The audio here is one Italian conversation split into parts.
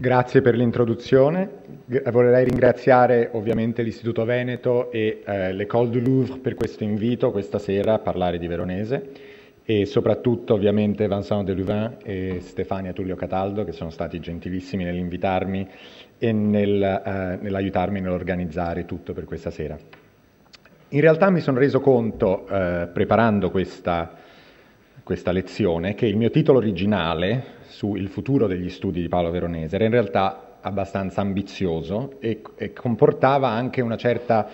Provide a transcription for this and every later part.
Grazie per l'introduzione. Vorrei ringraziare ovviamente l'Istituto Veneto e eh, l'École du Louvre per questo invito questa sera a parlare di veronese e soprattutto ovviamente Vincent de Louvain e Stefania Tullio Cataldo che sono stati gentilissimi nell'invitarmi e nel, eh, nell'aiutarmi nell'organizzare tutto per questa sera. In realtà mi sono reso conto, eh, preparando questa, questa lezione, che il mio titolo originale, sul futuro degli studi di Paolo Veronese era in realtà abbastanza ambizioso e, e comportava anche una certa,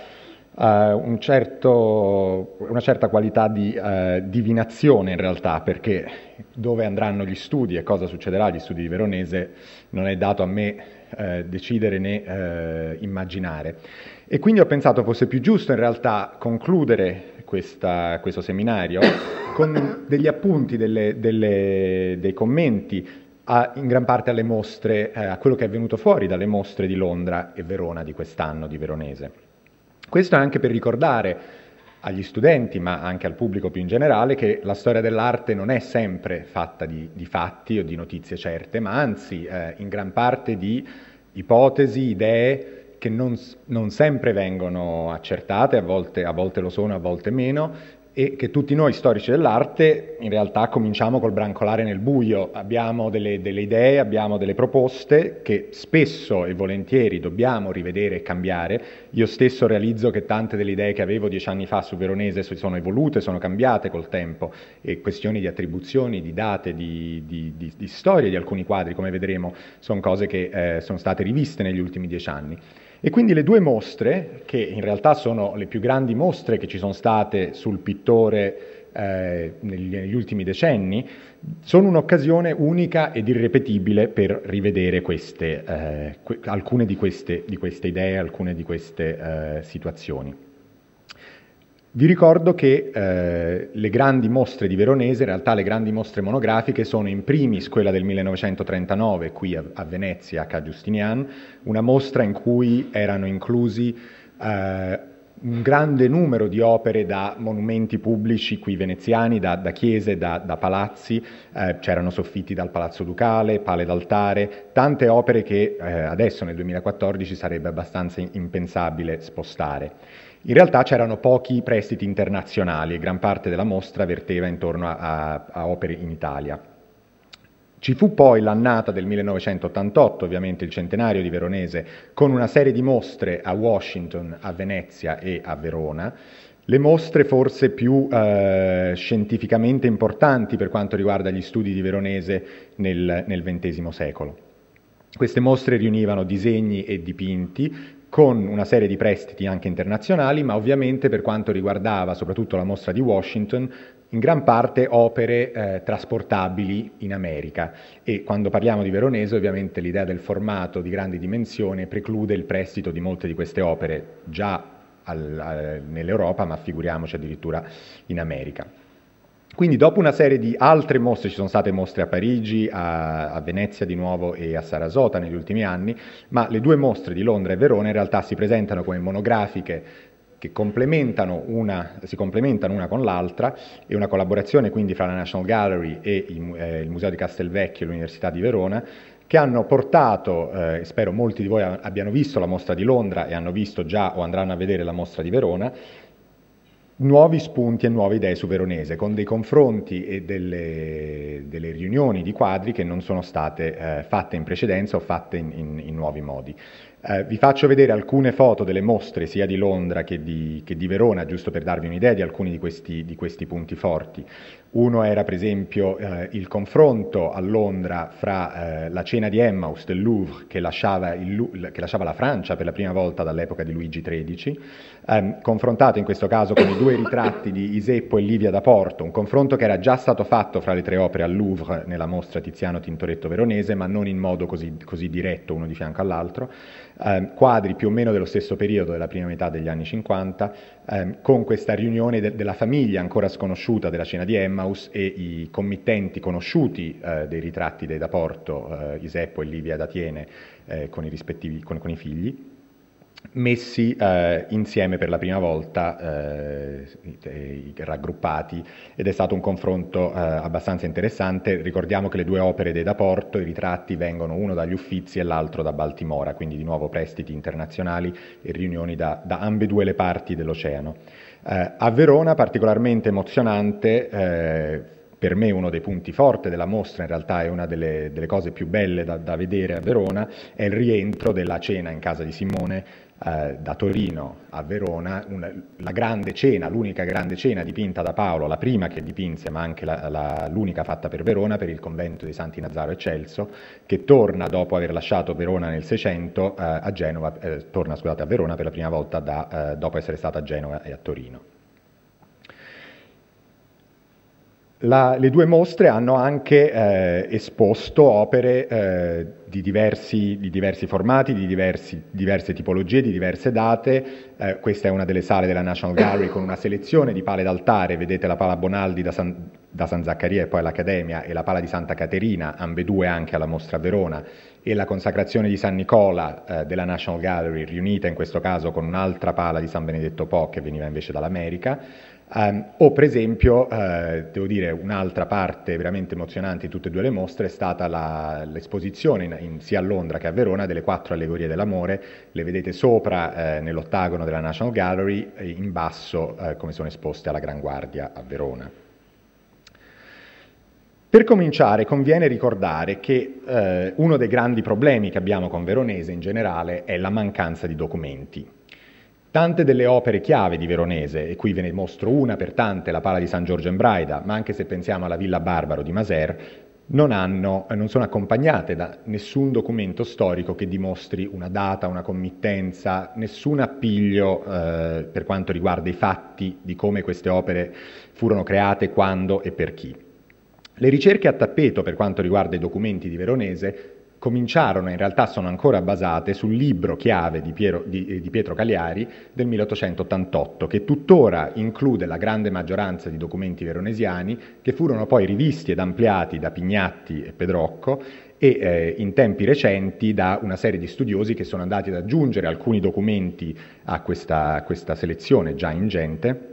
uh, un certo, una certa qualità di uh, divinazione in realtà, perché dove andranno gli studi e cosa succederà agli studi di Veronese non è dato a me eh, decidere né eh, immaginare. E quindi ho pensato fosse più giusto in realtà concludere questa, questo seminario con degli appunti, delle, delle, dei commenti a, in gran parte alle mostre, eh, a quello che è venuto fuori dalle mostre di Londra e Verona di quest'anno, di Veronese. Questo anche per ricordare agli studenti, ma anche al pubblico più in generale, che la storia dell'arte non è sempre fatta di, di fatti o di notizie certe, ma anzi eh, in gran parte di ipotesi, idee, che non, non sempre vengono accertate, a volte, a volte lo sono, a volte meno, e che tutti noi storici dell'arte in realtà cominciamo col brancolare nel buio, abbiamo delle, delle, idee, abbiamo delle proposte che spesso e volentieri dobbiamo rivedere e cambiare, io stesso realizzo che tante delle idee che avevo dieci anni fa su Veronese si sono evolute, sono cambiate col tempo e questioni di attribuzioni, di date, di, di, di, di storie di alcuni quadri, come vedremo, sono cose che eh, sono state riviste negli ultimi dieci anni. E quindi le due mostre, che in realtà sono le più grandi mostre che ci sono state sul pittore eh, negli, negli ultimi decenni, sono un'occasione unica ed irrepetibile per rivedere queste, eh, que- alcune di queste, di queste, idee, alcune di queste eh, situazioni. Vi ricordo che eh, le grandi mostre di Veronese, in realtà le grandi mostre monografiche, sono in primis quella del 1939 qui a, a Venezia, a Ca' Giustinian, una mostra in cui erano inclusi eh, un grande numero di opere da monumenti pubblici qui veneziani, da, da chiese, da, da palazzi, eh, c'erano soffitti dal Palazzo Ducale, pale d'altare, tante opere che eh, adesso nel 2014 sarebbe abbastanza impensabile spostare. In realtà c'erano pochi prestiti internazionali e gran parte della mostra verteva intorno a, a, a opere in Italia. Ci fu poi l'annata del 1988, ovviamente il centenario di Veronese, con una serie di mostre a Washington, a Venezia e a Verona, le mostre forse più eh, scientificamente importanti per quanto riguarda gli studi di Veronese nel, nel XX secolo. Queste mostre riunivano disegni e dipinti con una serie di prestiti anche internazionali, ma ovviamente per quanto riguardava soprattutto la mostra di Washington, in gran parte opere eh, trasportabili in America e quando parliamo di Veronese ovviamente l'idea del formato di grandi dimensioni preclude il prestito di molte di queste opere già al, al, nell'Europa ma figuriamoci addirittura in America. Quindi dopo una serie di altre mostre, ci sono state mostre a Parigi, a, a, Venezia di nuovo e a Sarasota negli ultimi anni, ma le due mostre di Londra e Verona in realtà si presentano come monografiche che complementano una, si complementano una con l'altra e una collaborazione quindi fra la National Gallery e il, eh, il Museo di Castelvecchio e l'Università di Verona che hanno portato, eh, spero molti di voi abbiano visto la mostra di Londra e hanno visto già o andranno a vedere la mostra di Verona, nuovi spunti e nuove idee su Veronese, con dei confronti e delle, delle riunioni di quadri che non sono state eh, fatte in precedenza o fatte in, in, in nuovi modi. Eh, vi faccio vedere alcune foto delle mostre sia di Londra che di, che di Verona, giusto per darvi un'idea di alcuni di questi, di questi punti forti. Uno era per esempio eh, il confronto a Londra fra eh, la cena di Emmaus del Louvre che lasciava, il, che lasciava, la Francia per la prima volta dall'epoca di Luigi XIII, ehm, confrontato in questo caso con i due ritratti di Iseppo e Livia da Porto, un confronto che era già stato fatto fra le tre opere al Louvre nella mostra Tiziano Tintoretto Veronese, ma non in modo così, così diretto uno di fianco all'altro, ehm, quadri più o meno dello stesso periodo della prima metà degli anni 50 ehm, con questa riunione de della famiglia ancora sconosciuta della cena di Emmaus e i committenti conosciuti eh, dei ritratti dei da Porto, eh, Iseppo e Livia d'Atiene, eh, con, con, con i figli messi eh, insieme per la prima volta, eh, raggruppati, ed è stato un confronto eh, abbastanza interessante. Ricordiamo che le due opere dei Daporto, i ritratti vengono uno dagli Uffizi e l'altro da Baltimora, quindi di nuovo prestiti internazionali e riunioni da, da ambedue le parti dell'oceano. Eh, a Verona, particolarmente emozionante, eh, per me uno dei punti forti della mostra, in realtà è una delle, delle cose più belle da, da vedere a Verona, è il rientro della cena in casa di Simone, eh, da Torino a Verona, una, la grande cena, l'unica grande cena dipinta da Paolo, la prima che dipinse, ma anche la, la, l'unica fatta per Verona, per il convento dei Santi Nazaro e Celso, che torna dopo aver lasciato Verona nel 600 eh, a Genova, eh, torna scusate, a Verona per la prima volta da, eh, dopo essere stata a Genova e a Torino. La, le due mostre hanno anche eh, esposto opere eh, di, diversi, di, diversi, formati, di diversi, diverse tipologie, di diverse date. Eh, questa è una delle sale della National Gallery con una selezione di pale d'altare, vedete la pala Bonaldi da San, da San Zaccaria e poi all'Accademia e la pala di Santa Caterina, ambedue anche alla mostra a Verona, e la consacrazione di San Nicola eh, della National Gallery, riunita in questo caso con un'altra pala di San Benedetto Po che veniva invece dall'America. Um, o per esempio, eh, devo dire, un'altra parte veramente emozionante di tutte e due le mostre è stata la, l'esposizione in, in, sia a Londra che a Verona delle quattro allegorie dell'amore, le vedete sopra eh, nell'ottagono della National Gallery in basso eh, come sono esposte alla Gran Guardia a Verona. Per cominciare conviene ricordare che eh, uno dei grandi problemi che abbiamo con Veronese in generale è la mancanza di documenti. Tante delle opere chiave di Veronese, e qui ve ne mostro una per tante, la Pala di San Giorgio in Braida, ma anche se pensiamo alla Villa Barbaro di Maser, non, hanno, eh, non, sono accompagnate da nessun documento storico che dimostri una data, una committenza, nessun appiglio eh, per quanto riguarda i fatti di come queste opere furono create, quando e per chi. Le ricerche a tappeto per quanto riguarda i documenti di Veronese cominciarono, in realtà sono ancora basate, sul libro chiave di, Piero, di, eh, di, Pietro Cagliari del 1888, che tuttora include la grande maggioranza di documenti veronesiani, che furono poi rivisti ed ampliati da Pignatti e Pedrocco e eh, in tempi recenti da una serie di studiosi che sono andati ad aggiungere alcuni documenti a questa, a questa selezione già ingente,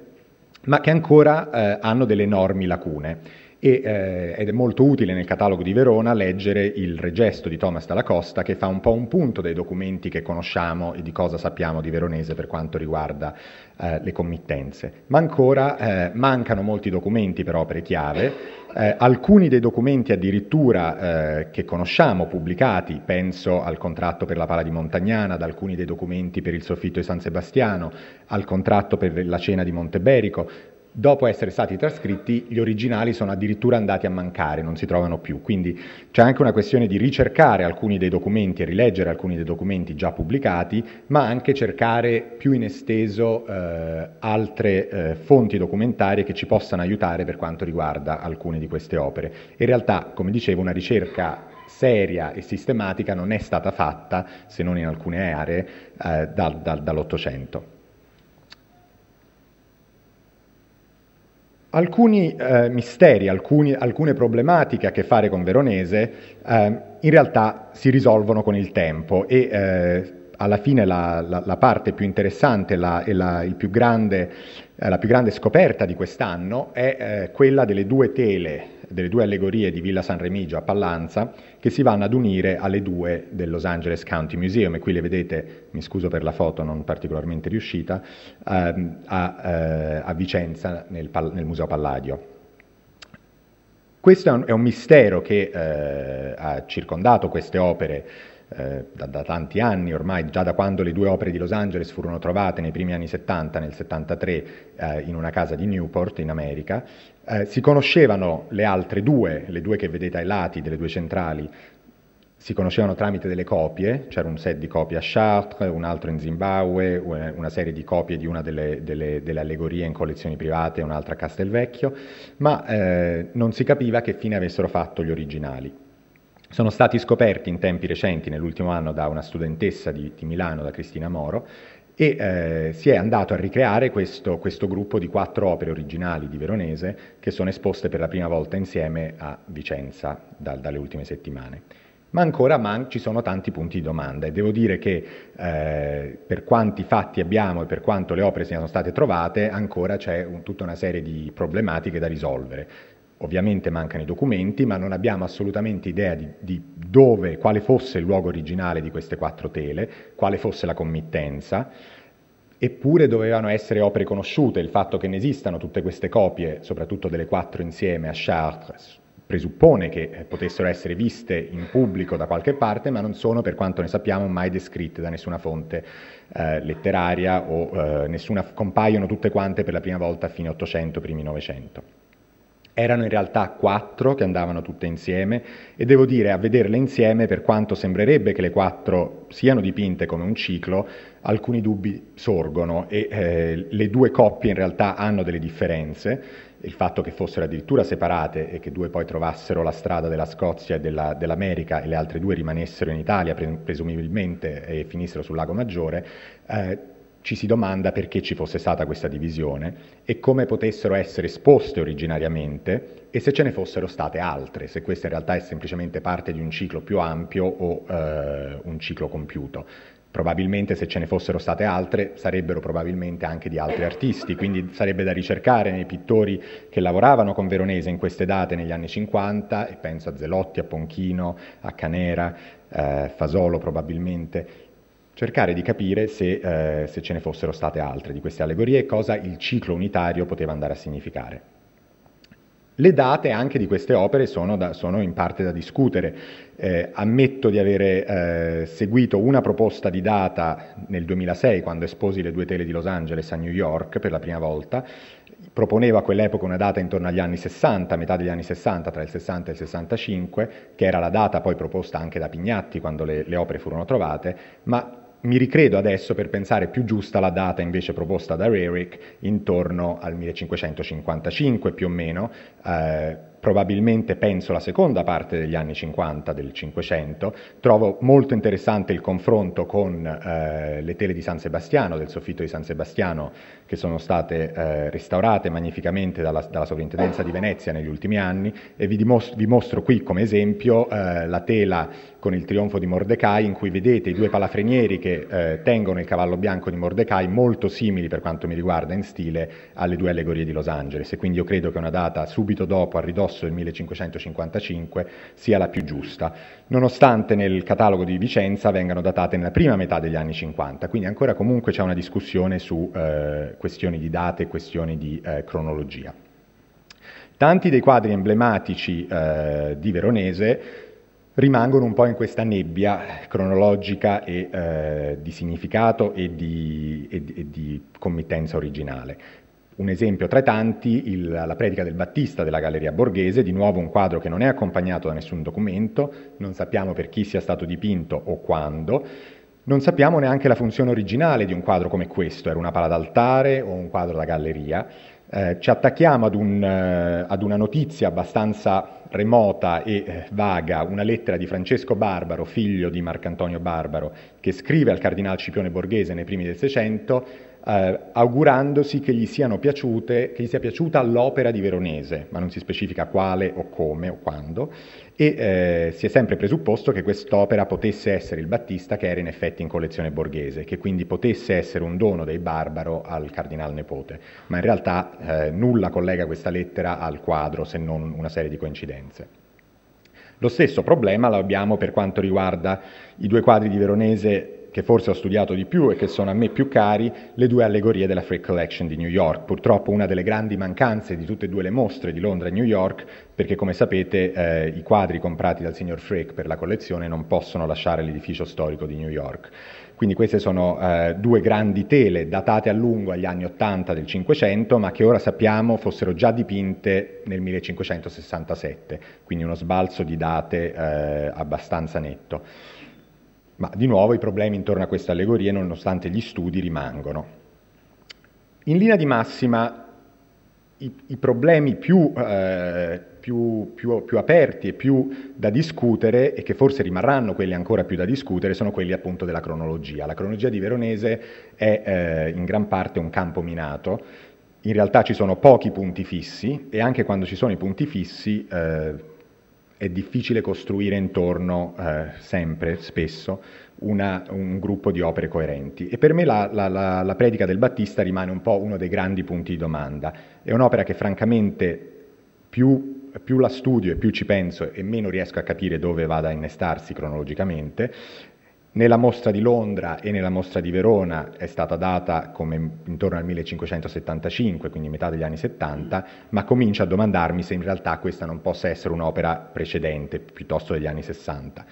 ma che ancora eh, hanno delle enormi lacune e, eh, ed è molto utile nel catalogo di Verona leggere il regesto di Thomas Dalla Costa che fa un po' un punto dei documenti che conosciamo e di cosa sappiamo di Veronese per quanto riguarda eh, le committenze. Ma ancora eh, mancano molti documenti per opere chiave, eh, alcuni dei documenti addirittura eh, che conosciamo pubblicati, penso al contratto per la Pala di Montagnana, ad alcuni dei documenti per il soffitto di San Sebastiano, al contratto per la cena di Monteberico, Dopo essere stati trascritti, gli originali sono addirittura andati a mancare, non si trovano più. Quindi c'è anche una questione di ricercare alcuni dei documenti e rileggere alcuni dei documenti già pubblicati, ma anche cercare più in esteso eh, altre eh, fonti documentarie che ci possano aiutare per quanto riguarda alcune di queste opere. In realtà, come dicevo, una ricerca seria e sistematica non è stata fatta, se non in alcune aree, eh, dal, dal, dall'Ottocento. Alcuni eh, misteri, alcuni, alcune problematiche a che fare con Veronese eh, in realtà si risolvono con il tempo e eh, alla fine la, la, la, parte più interessante la, e la, più grande, eh, più grande, scoperta di quest'anno è eh, quella delle due tele delle due allegorie di Villa San Remigio a Pallanza che si vanno ad unire alle due del Los Angeles County Museum e qui le vedete, mi scuso per la foto non particolarmente riuscita, ehm, a, eh, a, Vicenza nel, nel Museo Palladio. Questo è un, è un mistero che eh, ha circondato queste opere eh, da, da, tanti anni ormai, già da quando le due opere di Los Angeles furono trovate nei primi anni 70, nel 73, eh, in una casa di Newport in America. Eh, si conoscevano le altre due, le due che vedete ai lati delle due centrali, si conoscevano tramite delle copie, c'era un set di copie a Chartres, un altro in Zimbabwe, eh, una serie di copie di una delle, delle, delle allegorie in collezioni private, un'altra a Castelvecchio, ma eh, non si capiva che fine avessero fatto gli originali sono stati scoperti in tempi recenti, nell'ultimo anno, da una studentessa di, di Milano, da Cristina Moro, e eh, si è andato a ricreare questo, questo, gruppo di quattro opere originali di Veronese che sono esposte per la prima volta insieme a Vicenza da, dalle ultime settimane. Ma ancora man, ci sono tanti punti di domanda e devo dire che eh, per quanti fatti abbiamo e per quanto le opere siano state trovate ancora c'è un, tutta una serie di problematiche da risolvere. Ovviamente mancano i documenti, ma non abbiamo assolutamente idea di, di, dove, quale fosse il luogo originale di queste quattro tele, quale fosse la committenza, eppure dovevano essere opere conosciute. Il fatto che ne esistano tutte queste copie, soprattutto delle quattro insieme a Chartres, presuppone che eh, potessero essere viste in pubblico da qualche parte, ma non sono, per quanto ne sappiamo, mai descritte da nessuna fonte eh, letteraria o eh, nessuna, compaiono tutte quante per la prima volta a fine 800, primi 900. Erano in realtà quattro che andavano tutte insieme e devo dire a vederle insieme, per quanto sembrerebbe che le quattro siano dipinte come un ciclo, alcuni dubbi sorgono e eh, le due coppie in realtà hanno delle differenze, il fatto che fossero addirittura separate e che due poi trovassero la strada della Scozia e della, dell'America e le altre due rimanessero in Italia presumibilmente e finissero sul Lago Maggiore, eh, ci si domanda perché ci fosse stata questa divisione e come potessero essere esposte originariamente e se ce ne fossero state altre, se questa in realtà è semplicemente parte di un ciclo più ampio o eh, un ciclo compiuto. Probabilmente se ce ne fossero state altre sarebbero probabilmente anche di altri artisti, quindi sarebbe da ricercare nei pittori che lavoravano con Veronese in queste date negli anni 50 e penso a Zelotti, a Ponchino, a Canera, eh, Fasolo probabilmente cercare di capire se, eh, se ce ne fossero state altre di queste allegorie e cosa il ciclo unitario poteva andare a significare. Le date anche di queste opere sono, da, sono in parte da discutere. Eh, ammetto di avere eh, seguito una proposta di data nel 2006, quando esposi le due tele di Los Angeles a New York per la prima volta. Proponevo a quell'epoca una data intorno agli anni 60, metà degli anni 60, tra il 60 e il 65, che era la data poi proposta anche da Pignatti quando le, le opere furono trovate, ma mi ricredo adesso per pensare più giusta la data invece proposta da Rerick intorno al 1555 più o meno, eh, probabilmente penso la seconda parte degli anni 50 del 500, trovo molto interessante il confronto con eh, le tele di San Sebastiano, del soffitto di San Sebastiano, che sono state eh, restaurate magnificamente dalla, dalla, sovrintendenza di Venezia negli ultimi anni e vi, dimostro, vi mostro qui come esempio eh, la tela con il trionfo di Mordecai, in cui vedete i due palafrenieri che eh, tengono il cavallo bianco di Mordecai, molto simili per quanto mi riguarda in stile alle due allegorie di Los Angeles. E quindi io credo che una data subito dopo, a ridosso del 1555, sia la più giusta, nonostante nel catalogo di Vicenza vengano datate nella prima metà degli anni 50. Quindi ancora comunque c'è una discussione su eh, questioni di date e questioni di eh, cronologia. Tanti dei quadri emblematici eh, di Veronese rimangono un po' in questa nebbia cronologica e, eh, di significato e di, e, e di, committenza originale. Un esempio tra i tanti, il, la predica del Battista della Galleria Borghese, di nuovo un quadro che non è accompagnato da nessun documento, non sappiamo per chi sia stato dipinto o quando, non sappiamo neanche la funzione originale di un quadro come questo, era una pala d'altare o un quadro da galleria, eh, ci attacchiamo ad, un, eh, ad, una notizia abbastanza remota e eh, vaga, una lettera di Francesco Barbaro, figlio di Marcantonio Barbaro, che scrive al cardinale Scipione Borghese nei primi del Seicento, eh, augurandosi che gli, piaciute, che gli sia piaciuta l'opera di Veronese, ma non si specifica quale o come o quando, e eh, si è sempre presupposto che quest'opera potesse essere il Battista che era in effetti in collezione borghese, che quindi potesse essere un dono dei Barbaro al cardinal nepote, ma in realtà eh, nulla collega questa lettera al quadro se non una serie di coincidenze. Lo stesso problema lo abbiamo per quanto riguarda i due quadri di Veronese che forse ho studiato di più e che sono a me più cari, le due allegorie della Frick Collection di New York. Purtroppo una delle grandi mancanze di tutte e due le mostre di Londra e New York, perché come sapete eh, i quadri comprati dal signor Frick per la collezione non possono lasciare l'edificio storico di New York. Quindi queste sono eh, due grandi tele datate a lungo agli anni 80 del 500, ma che ora sappiamo fossero già dipinte nel 1567, quindi uno sbalzo di date eh, abbastanza netto. Ma di nuovo i problemi intorno a queste allegorie, nonostante gli studi, rimangono. In linea di massima, i, i problemi più, eh, più, più, più, aperti e più da discutere, e che forse rimarranno quelli ancora più da discutere, sono quelli appunto della cronologia. La cronologia di Veronese è eh, in gran parte un campo minato. In realtà ci sono pochi punti fissi e anche quando ci sono i punti fissi eh, è difficile costruire intorno eh, sempre, spesso, una, un gruppo di opere coerenti. E per me la, la, la, la, predica del Battista rimane un po' uno dei grandi punti di domanda. È un'opera che francamente più, più la studio e più ci penso e meno riesco a capire dove vada a innestarsi cronologicamente, nella mostra di Londra e nella mostra di Verona è stata data come intorno al 1575, quindi metà degli anni 70, ma comincio a domandarmi se in realtà questa non possa essere un'opera precedente, piuttosto degli anni 60.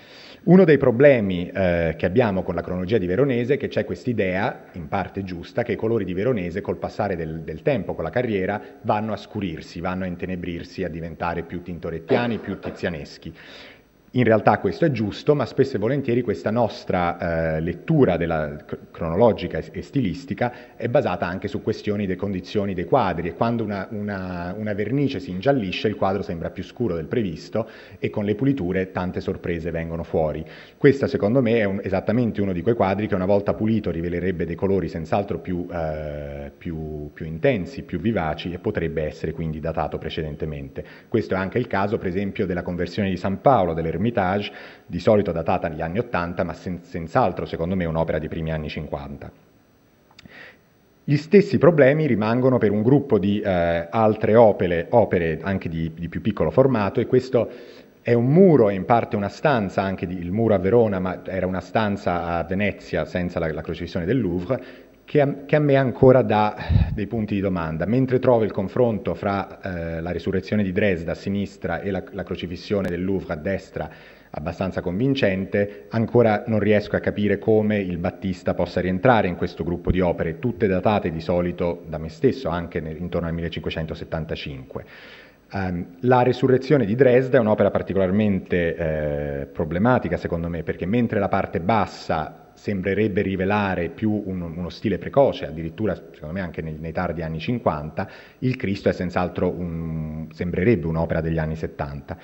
Uno dei problemi eh, che abbiamo con la cronologia di Veronese è che c'è quest'idea, in parte giusta, che i colori di Veronese col passare del, del tempo, con la carriera, vanno a scurirsi, vanno a intenebrirsi, a diventare più tintorettiani, più tizianeschi. In realtà questo è giusto, ma spesso e volentieri questa nostra eh, lettura della, cronologica e stilistica è basata anche su questioni delle condizioni dei quadri e quando una, una, una, vernice si ingiallisce il quadro sembra più scuro del previsto e con le puliture tante sorprese vengono fuori. Questo secondo me è un, esattamente uno di quei quadri che una volta pulito rivelerebbe dei colori senz'altro più, eh, più, più intensi, più vivaci e potrebbe essere quindi datato precedentemente. Questo è anche il caso per esempio della conversione di San Paolo, delle Hermitage, di solito datata agli anni 80, ma sen- senz'altro secondo me un'opera dei primi anni 50. Gli stessi problemi rimangono per un gruppo di eh, altre opere, opere anche di, di più piccolo formato e questo è un muro è in parte una stanza, anche di, il muro a Verona, ma era una stanza a Venezia senza la, la crocifissione del Louvre, che a, che a, me ancora dà dei punti di domanda. Mentre trovo il confronto fra eh, la risurrezione di Dresda a sinistra e la, la crocifissione del Louvre a destra abbastanza convincente, ancora non riesco a capire come il Battista possa rientrare in questo gruppo di opere, tutte datate di solito da me stesso, anche nel, intorno al 1575. Um, ehm, la resurrezione di Dresda è un'opera particolarmente eh, problematica secondo me perché mentre la parte bassa sembrerebbe rivelare più un, uno stile precoce, addirittura secondo me anche nei, nei tardi anni 50, il Cristo è senz'altro un, sembrerebbe un'opera degli anni 70.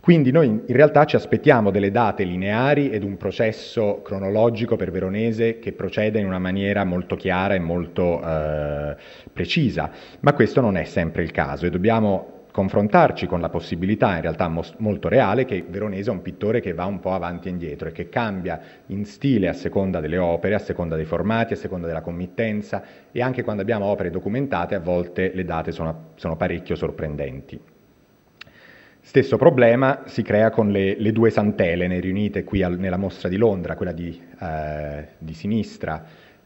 Quindi noi in realtà ci aspettiamo delle date lineari ed un processo cronologico per Veronese che procede in una maniera molto chiara e molto eh, precisa, ma questo non è sempre il caso e dobbiamo confrontarci con la possibilità in realtà mos- molto reale che Veronese è un pittore che va un po' avanti e indietro e che cambia in stile a seconda delle opere, a seconda dei formati, a seconda della committenza e anche quando abbiamo opere documentate a volte le date sono, sono parecchio sorprendenti. Stesso problema si crea con le, le due santelene riunite qui al, nella mostra di Londra, quella di, eh, di sinistra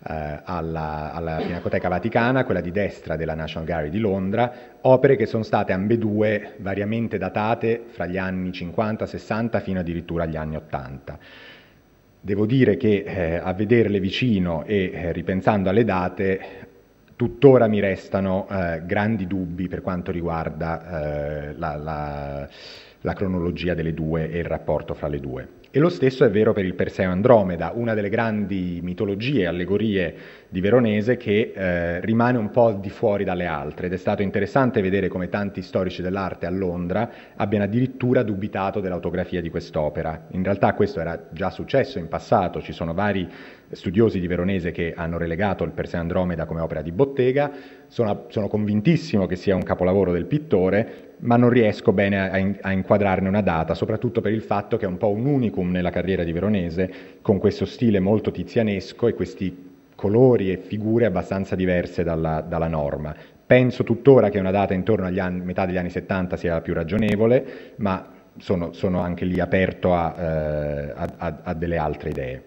eh, alla, alla, Pinacoteca Vaticana, quella di destra della National Gallery di Londra, opere che sono state ambedue variamente datate fra gli anni 50, 60 fino addirittura agli anni 80. Devo dire che eh, a vederle vicino e eh, ripensando alle date, tuttora mi restano eh, grandi dubbi per quanto riguarda eh, la, la la cronologia delle due e il rapporto fra le due. E lo stesso è vero per il Perseo Andromeda, una delle grandi mitologie e allegorie di Veronese che eh, rimane un po' di fuori dalle altre ed è stato interessante vedere come tanti storici dell'arte a Londra abbiano addirittura dubitato dell'autografia di quest'opera. In realtà questo era già successo in passato, ci sono vari studiosi di Veronese che hanno relegato il Perseo Andromeda come opera di bottega, sono, sono, convintissimo che sia un capolavoro del pittore, ma non riesco bene a, a, inquadrarne una data, soprattutto per il fatto che è un po' un unicum nella carriera di Veronese, con questo stile molto tizianesco e questi colori e figure abbastanza diverse dalla, dalla norma. Penso tuttora che una data intorno alla metà degli anni 70 sia la più ragionevole, ma sono, sono anche lì aperto a, eh, a, a delle altre idee.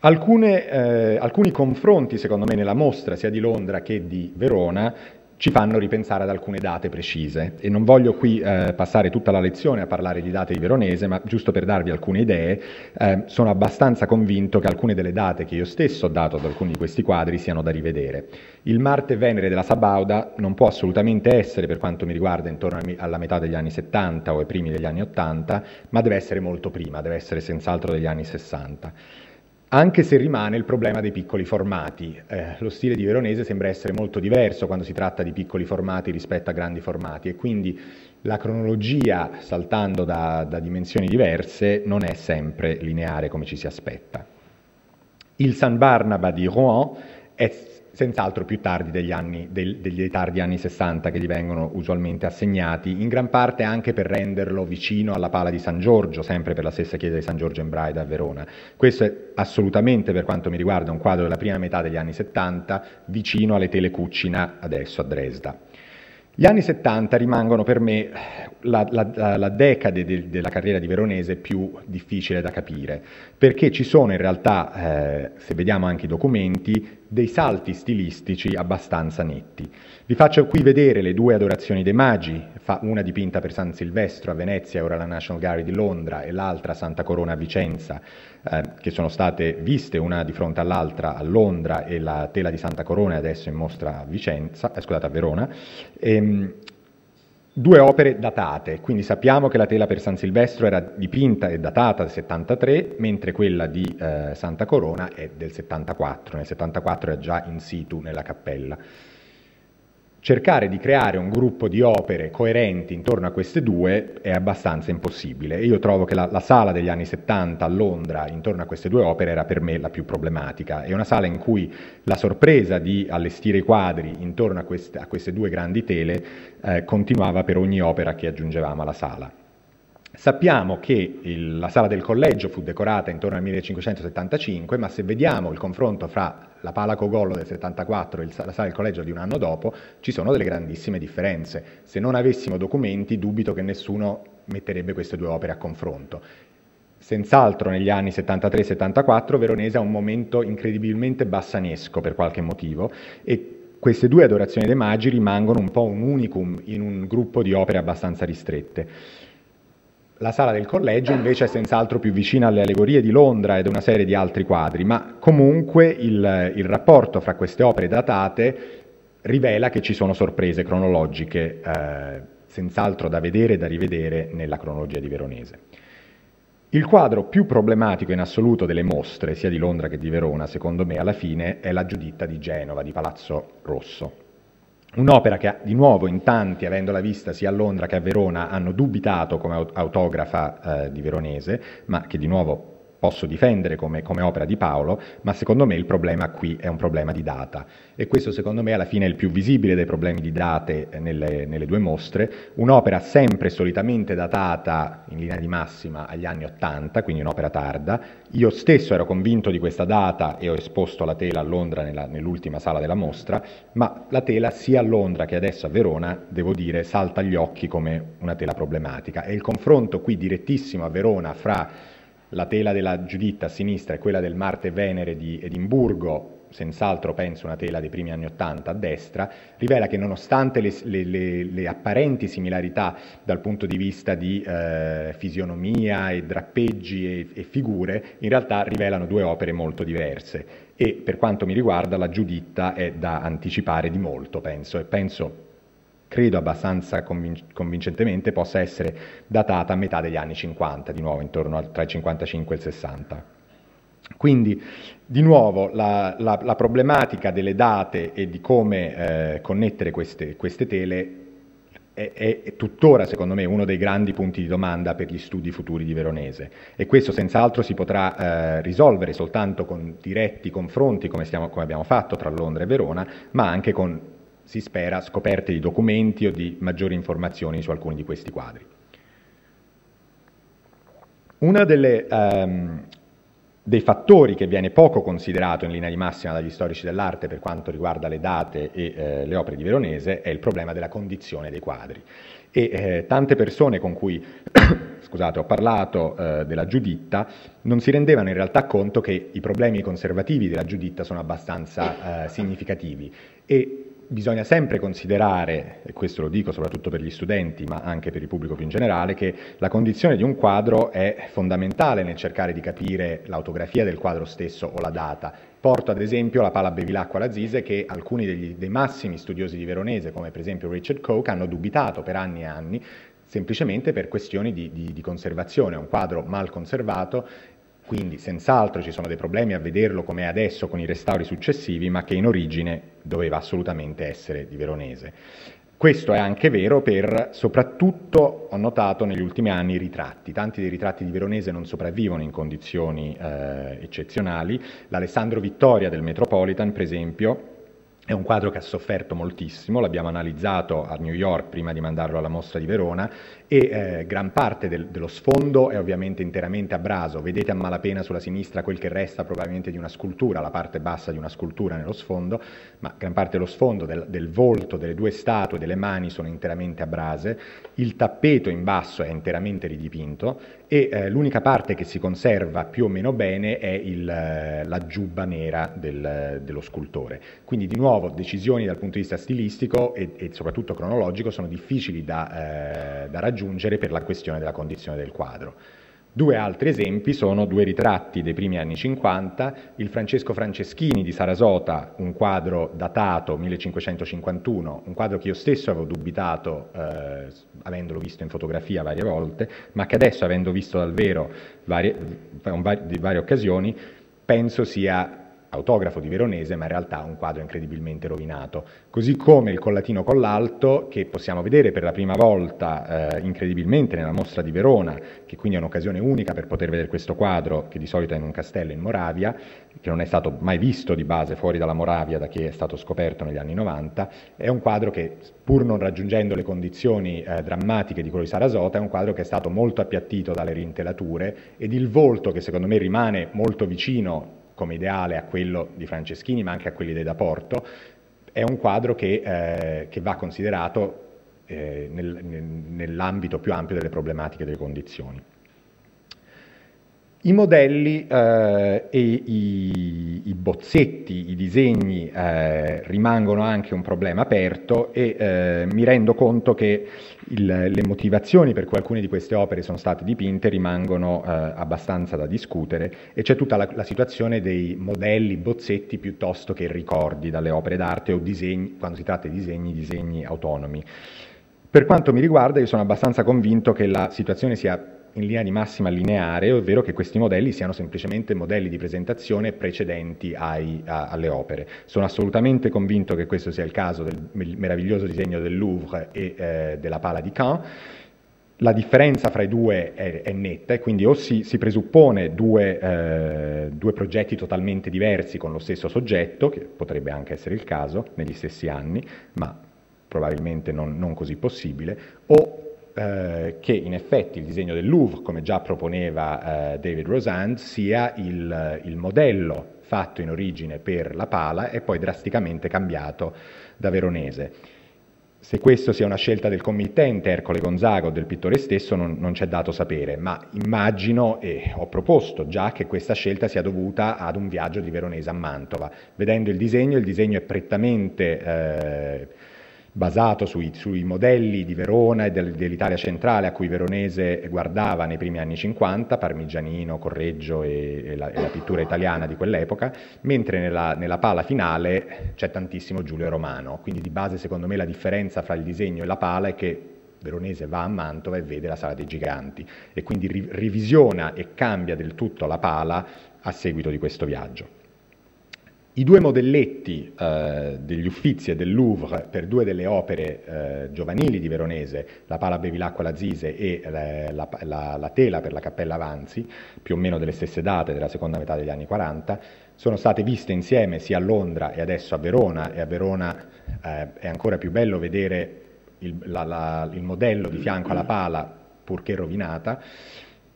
Alcune, eh, alcuni confronti, secondo me, nella mostra sia di Londra che di Verona ci fanno ripensare ad alcune date precise e non voglio qui eh, passare tutta la lezione a parlare di date di Veronese, ma giusto per darvi alcune idee, eh, sono abbastanza convinto che alcune delle date che io stesso ho dato ad alcuni di questi quadri siano da rivedere. Il Marte Venere della Sabauda non può assolutamente essere, per quanto mi riguarda, intorno alla metà degli anni 70 o ai primi degli anni 80, ma deve essere molto prima, deve essere senz'altro degli anni 60 anche se rimane il problema dei piccoli formati. Eh, lo stile di Veronese sembra essere molto diverso quando si tratta di piccoli formati rispetto a grandi formati e quindi la cronologia, saltando da, da dimensioni diverse, non è sempre lineare come ci si aspetta. Il San Barnaba di Rouen è senz'altro più tardi degli, anni, dei, dei tardi anni 60 che gli vengono usualmente assegnati, in gran parte anche per renderlo vicino alla pala di San Giorgio, sempre per la stessa chiesa di San Giorgio in Braida a Verona. Questo è assolutamente, per quanto mi riguarda, un quadro della prima metà degli anni 70, vicino alle tele Cucina adesso a Dresda. Gli anni 70 rimangono per me la, la, la decade de, della carriera di Veronese più difficile da capire, perché ci sono in realtà, eh, se vediamo anche i documenti, dei salti stilistici abbastanza netti. Vi faccio qui vedere le due adorazioni dei Magi, una dipinta per San Silvestro a Venezia, ora la National Gallery di Londra, e l'altra Santa Corona a Vicenza, eh, che sono state viste una di fronte all'altra a Londra e la tela di Santa Corona è adesso in mostra a, Vicenza, eh, scusate, a Verona. E, ehm, due opere datate, quindi sappiamo che la tela per San Silvestro era dipinta e datata del 73, mentre quella di eh, Santa Corona è del 74, nel 74 era già in situ nella cappella cercare di creare un gruppo di opere coerenti intorno a queste due è abbastanza impossibile. Io trovo che la, la, sala degli anni 70 a Londra intorno a queste due opere era per me la più problematica. È una sala in cui la sorpresa di allestire i quadri intorno a, quest, a queste due grandi tele eh, continuava per ogni opera che aggiungevamo alla sala. Sappiamo che il, la sala del collegio fu decorata intorno al 1575, ma se vediamo il confronto fra la Pala Cogollo del 74 e il, la sala del collegio di un anno dopo, ci sono delle grandissime differenze. Se non avessimo documenti, dubito che nessuno metterebbe queste due opere a confronto. Senz'altro negli anni 73-74 Veronese ha un momento incredibilmente bassanesco per qualche motivo e queste due adorazioni dei magi rimangono un po' un unicum in un gruppo di opere abbastanza ristrette. La sala del collegio invece è senz'altro più vicina alle allegorie di Londra ed una serie di altri quadri, ma comunque il, il, rapporto fra queste opere datate rivela che ci sono sorprese cronologiche, eh, senz'altro da vedere e da rivedere nella cronologia di Veronese. Il quadro più problematico in assoluto delle mostre, sia di Londra che di Verona, secondo me alla fine, è la Giuditta di Genova, di Palazzo Rosso, Un'opera che di nuovo in tanti, avendola vista sia a Londra che a Verona, hanno dubitato come autografa eh, di Veronese, ma che di nuovo posso difendere come, come, opera di Paolo, ma secondo me il problema qui è un problema di data. E questo secondo me alla fine è il più visibile dei problemi di date eh, nelle, nelle due mostre. Un'opera sempre solitamente datata in linea di massima agli anni 80, quindi un'opera tarda. Io stesso ero convinto di questa data e ho esposto la tela a Londra nell'ultima sala della mostra, ma la tela sia a Londra che adesso a Verona, devo dire, salta agli occhi come una tela problematica. E il confronto qui direttissimo a Verona fra la tela della Giuditta a sinistra e quella del Marte-Venere di Edimburgo senz'altro penso una tela dei primi anni Ottanta a destra, rivela che nonostante le, le, le, le, apparenti similarità dal punto di vista di eh, fisionomia e drappeggi e, e figure, in realtà rivelano due opere molto diverse e per quanto mi riguarda la Giuditta è da anticipare di molto, penso, e penso credo abbastanza convin- convincentemente possa essere datata a metà degli anni 50, di nuovo intorno al, tra i 55 e il 60. Quindi, di nuovo, la, la, la problematica delle date e di come eh, connettere queste, queste tele è, è, è, tuttora, secondo me, uno dei grandi punti di domanda per gli studi futuri di Veronese e questo senz'altro si potrà eh, risolvere soltanto con diretti confronti, come, stiamo, come abbiamo fatto tra Londra e Verona, ma anche con si spera, scoperte di documenti o di maggiori informazioni su alcuni di questi quadri. Uno ehm, dei fattori che viene poco considerato in linea di massima dagli storici dell'arte per quanto riguarda le date e eh, le opere di Veronese è il problema della condizione dei quadri. E eh, tante persone con cui scusate, ho parlato eh, della Giuditta non si rendevano in realtà conto che i problemi conservativi della Giuditta sono abbastanza eh, significativi e bisogna sempre considerare, e questo lo dico soprattutto per gli studenti, ma anche per il pubblico più in generale, che la condizione di un quadro è fondamentale nel cercare di capire l'autografia del quadro stesso o la data. Porto ad esempio la pala Bevilacqua alla Zise che alcuni degli, dei massimi studiosi di Veronese, come per esempio Richard Koch, hanno dubitato per anni e anni semplicemente per questioni di, di, di, conservazione, è un quadro mal conservato quindi senz'altro ci sono dei problemi a vederlo come è adesso con i restauri successivi, ma che in origine doveva assolutamente essere di Veronese. Questo è anche vero per, soprattutto ho notato negli ultimi anni, i ritratti. Tanti dei ritratti di Veronese non sopravvivono in condizioni eh, eccezionali. L'Alessandro Vittoria del Metropolitan, per esempio, è un quadro che ha sofferto moltissimo, l'abbiamo analizzato a New York prima di mandarlo alla mostra di Verona e eh, gran parte del, dello sfondo è ovviamente interamente a braso, vedete a malapena sulla sinistra quel che resta probabilmente di una scultura, la parte bassa di una scultura nello sfondo, ma gran parte dello sfondo, del, del volto, delle due statue, delle mani sono interamente a brase, il tappeto in basso è interamente ridipinto e eh, l'unica parte che si conserva più o meno bene è il, eh, la giubba nera del, eh, dello scultore. Quindi di nuovo decisioni dal punto di vista stilistico e, e soprattutto cronologico sono difficili da, eh, da raggiungere per la questione della condizione del quadro. Due altri esempi sono due ritratti dei primi anni 50, il Francesco Franceschini di Sarasota, un quadro datato 1551, un quadro che io stesso avevo dubitato eh, avendolo visto in fotografia varie volte, ma che adesso avendo visto dal vero varie, in varie occasioni penso sia autografo di Veronese, ma in realtà un quadro incredibilmente rovinato. Così come il collatino Collalto, che possiamo vedere per la prima volta eh, incredibilmente nella mostra di Verona, che quindi è un'occasione unica per poter vedere questo quadro, che di solito è in un castello in Moravia, che non è stato mai visto di base fuori dalla Moravia da che è stato scoperto negli anni 90, è un quadro che pur non raggiungendo le condizioni eh, drammatiche di quello di Sarasota, è un quadro che è stato molto appiattito dalle rintelature ed il volto che secondo me rimane molto vicino come ideale a quello di Franceschini, ma anche a quelli dei D'Aporto, è un quadro che, eh, che va considerato eh, nel, nel, nell'ambito più ampio delle problematiche delle condizioni. I modelli eh, e i, i, bozzetti, i disegni eh, rimangono anche un problema aperto e eh, mi rendo conto che il, le motivazioni per cui alcune di queste opere sono state dipinte rimangono eh, abbastanza da discutere e c'è tutta la, la, situazione dei modelli, bozzetti piuttosto che ricordi dalle opere d'arte o disegni, quando si tratta di disegni, disegni autonomi. Per quanto mi riguarda io sono abbastanza convinto che la situazione sia in linea di massima lineare, ovvero che questi modelli siano semplicemente modelli di presentazione precedenti ai, a, alle opere. Sono assolutamente convinto che questo sia il caso del meraviglioso disegno del Louvre e eh, della Pala di Caen. La differenza fra i due è, è netta e quindi o si, si presuppone due, eh, due progetti totalmente diversi con lo stesso soggetto, che potrebbe anche essere il caso negli stessi anni, ma probabilmente non, non così possibile, o eh, che in effetti il disegno del Louvre, come già proponeva eh, David Rosand, sia il, eh, il modello fatto in origine per la pala e poi drasticamente cambiato da veronese. Se questo sia una scelta del committente Ercole Gonzaga o del pittore stesso non, non c'è dato sapere, ma immagino e ho proposto già che questa scelta sia dovuta ad un viaggio di Veronese a Mantova. Vedendo il disegno, il disegno è prettamente eh, basato sui, sui, modelli di Verona e del, dell'Italia centrale a cui Veronese guardava nei primi anni 50, Parmigianino, Correggio e, e, la, e la, pittura italiana di quell'epoca, mentre nella, nella, pala finale c'è tantissimo Giulio Romano, quindi di base secondo me la differenza fra il disegno e la pala è che Veronese va a Mantova e vede la sala dei giganti e quindi ri, revisiona e cambia del tutto la pala a seguito di questo viaggio. I due modelletti eh, degli Uffizi e del Louvre per due delle opere eh, giovanili di Veronese, la pala Bevilacqua Lazise e eh, la, la, la, la, tela per la Cappella Avanzi, più o meno delle stesse date della seconda metà degli anni 40, sono state viste insieme sia a Londra e adesso a Verona e a Verona eh, è ancora più bello vedere il, il modello di fianco alla pala purché rovinata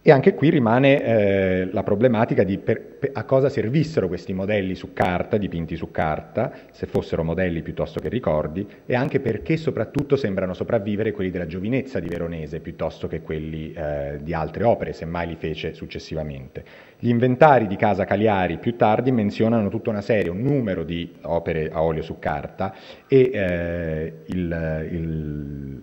e anche qui rimane eh, la problematica di per, per, a cosa servissero questi modelli su carta, dipinti su carta, se fossero modelli piuttosto che ricordi, e anche perché soprattutto sembrano sopravvivere quelli della giovinezza di Veronese piuttosto che quelli eh, di altre opere, semmai li fece successivamente. Gli inventari di Casa Cagliari più tardi menzionano tutta una serie, un numero di opere a olio su carta e eh, il, il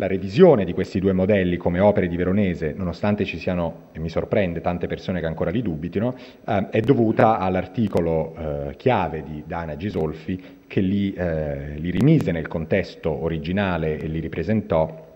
la revisione di questi due modelli come opere di Veronese, nonostante ci siano, e mi sorprende, tante persone che ancora li dubitino, eh, è dovuta all'articolo eh, chiave di Dana Gisolfi che li, eh, li rimise nel contesto originale e li ripresentò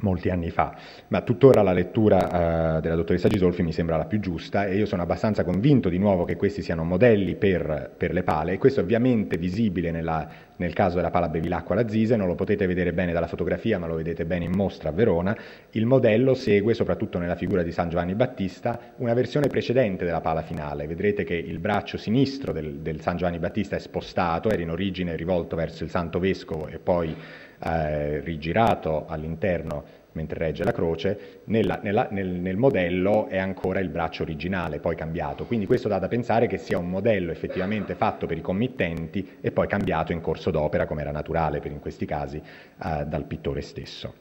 molti anni fa, ma tuttora la lettura eh, della dottoressa Gisolfi mi sembra la più giusta e io sono abbastanza convinto di nuovo che questi siano modelli per, per le pale e questo è ovviamente visibile nella, nel caso della pala Bevilacqua alla Zise, non lo potete vedere bene dalla fotografia ma lo vedete bene in mostra a Verona, il modello segue soprattutto nella figura di San Giovanni Battista una versione precedente della pala finale, vedrete che il braccio sinistro del, del San Giovanni Battista è spostato, era in origine rivolto verso il Santo Vescovo e poi eh, rigirato all'interno mentre regge la croce, nella, nella, nel, nel, modello è ancora il braccio originale, poi cambiato. Quindi questo dà da pensare che sia un modello effettivamente fatto per i committenti e poi cambiato in corso d'opera, come era naturale per in questi casi, eh, dal pittore stesso.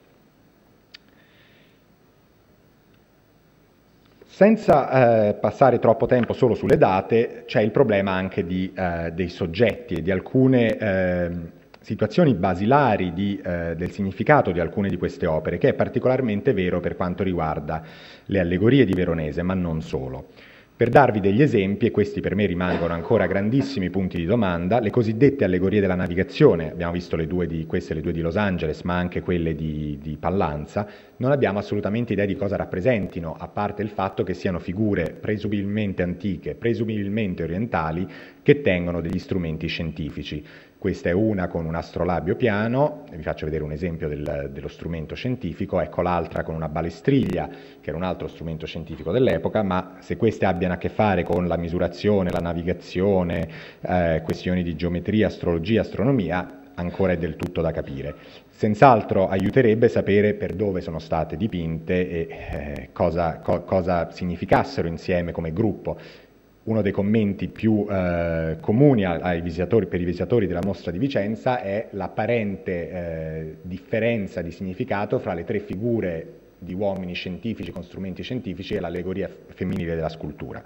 Senza eh, passare troppo tempo solo sulle date, c'è il problema anche di, eh, dei soggetti e di alcune ehm, situazioni basilari di, eh, del significato di alcune di queste opere, che è particolarmente vero per quanto riguarda le allegorie di Veronese, ma non solo. Per darvi degli esempi, e questi per me rimangono ancora grandissimi punti di domanda, le cosiddette allegorie della navigazione, abbiamo visto le due di, queste, le due di Los Angeles, ma anche quelle di, di Pallanza, non abbiamo assolutamente idea di cosa rappresentino, a parte il fatto che siano figure presumibilmente antiche, presumibilmente orientali, che tengono degli strumenti scientifici. Questa è una con un astrolabio piano, vi faccio vedere un esempio del, dello strumento scientifico, ecco l'altra con una balestriglia, che era un altro strumento scientifico dell'epoca, ma se queste abbiano a che fare con la misurazione, la navigazione, eh, questioni di geometria, astrologia, astronomia, ancora è del tutto da capire. Senz'altro aiuterebbe sapere per dove sono state dipinte e eh, cosa, co cosa significassero insieme come gruppo uno dei commenti più eh, comuni ai visitatori, per i visitatori della mostra di Vicenza è l'apparente eh, differenza di significato fra le tre figure di uomini scientifici con strumenti scientifici e l'allegoria femminile della scultura.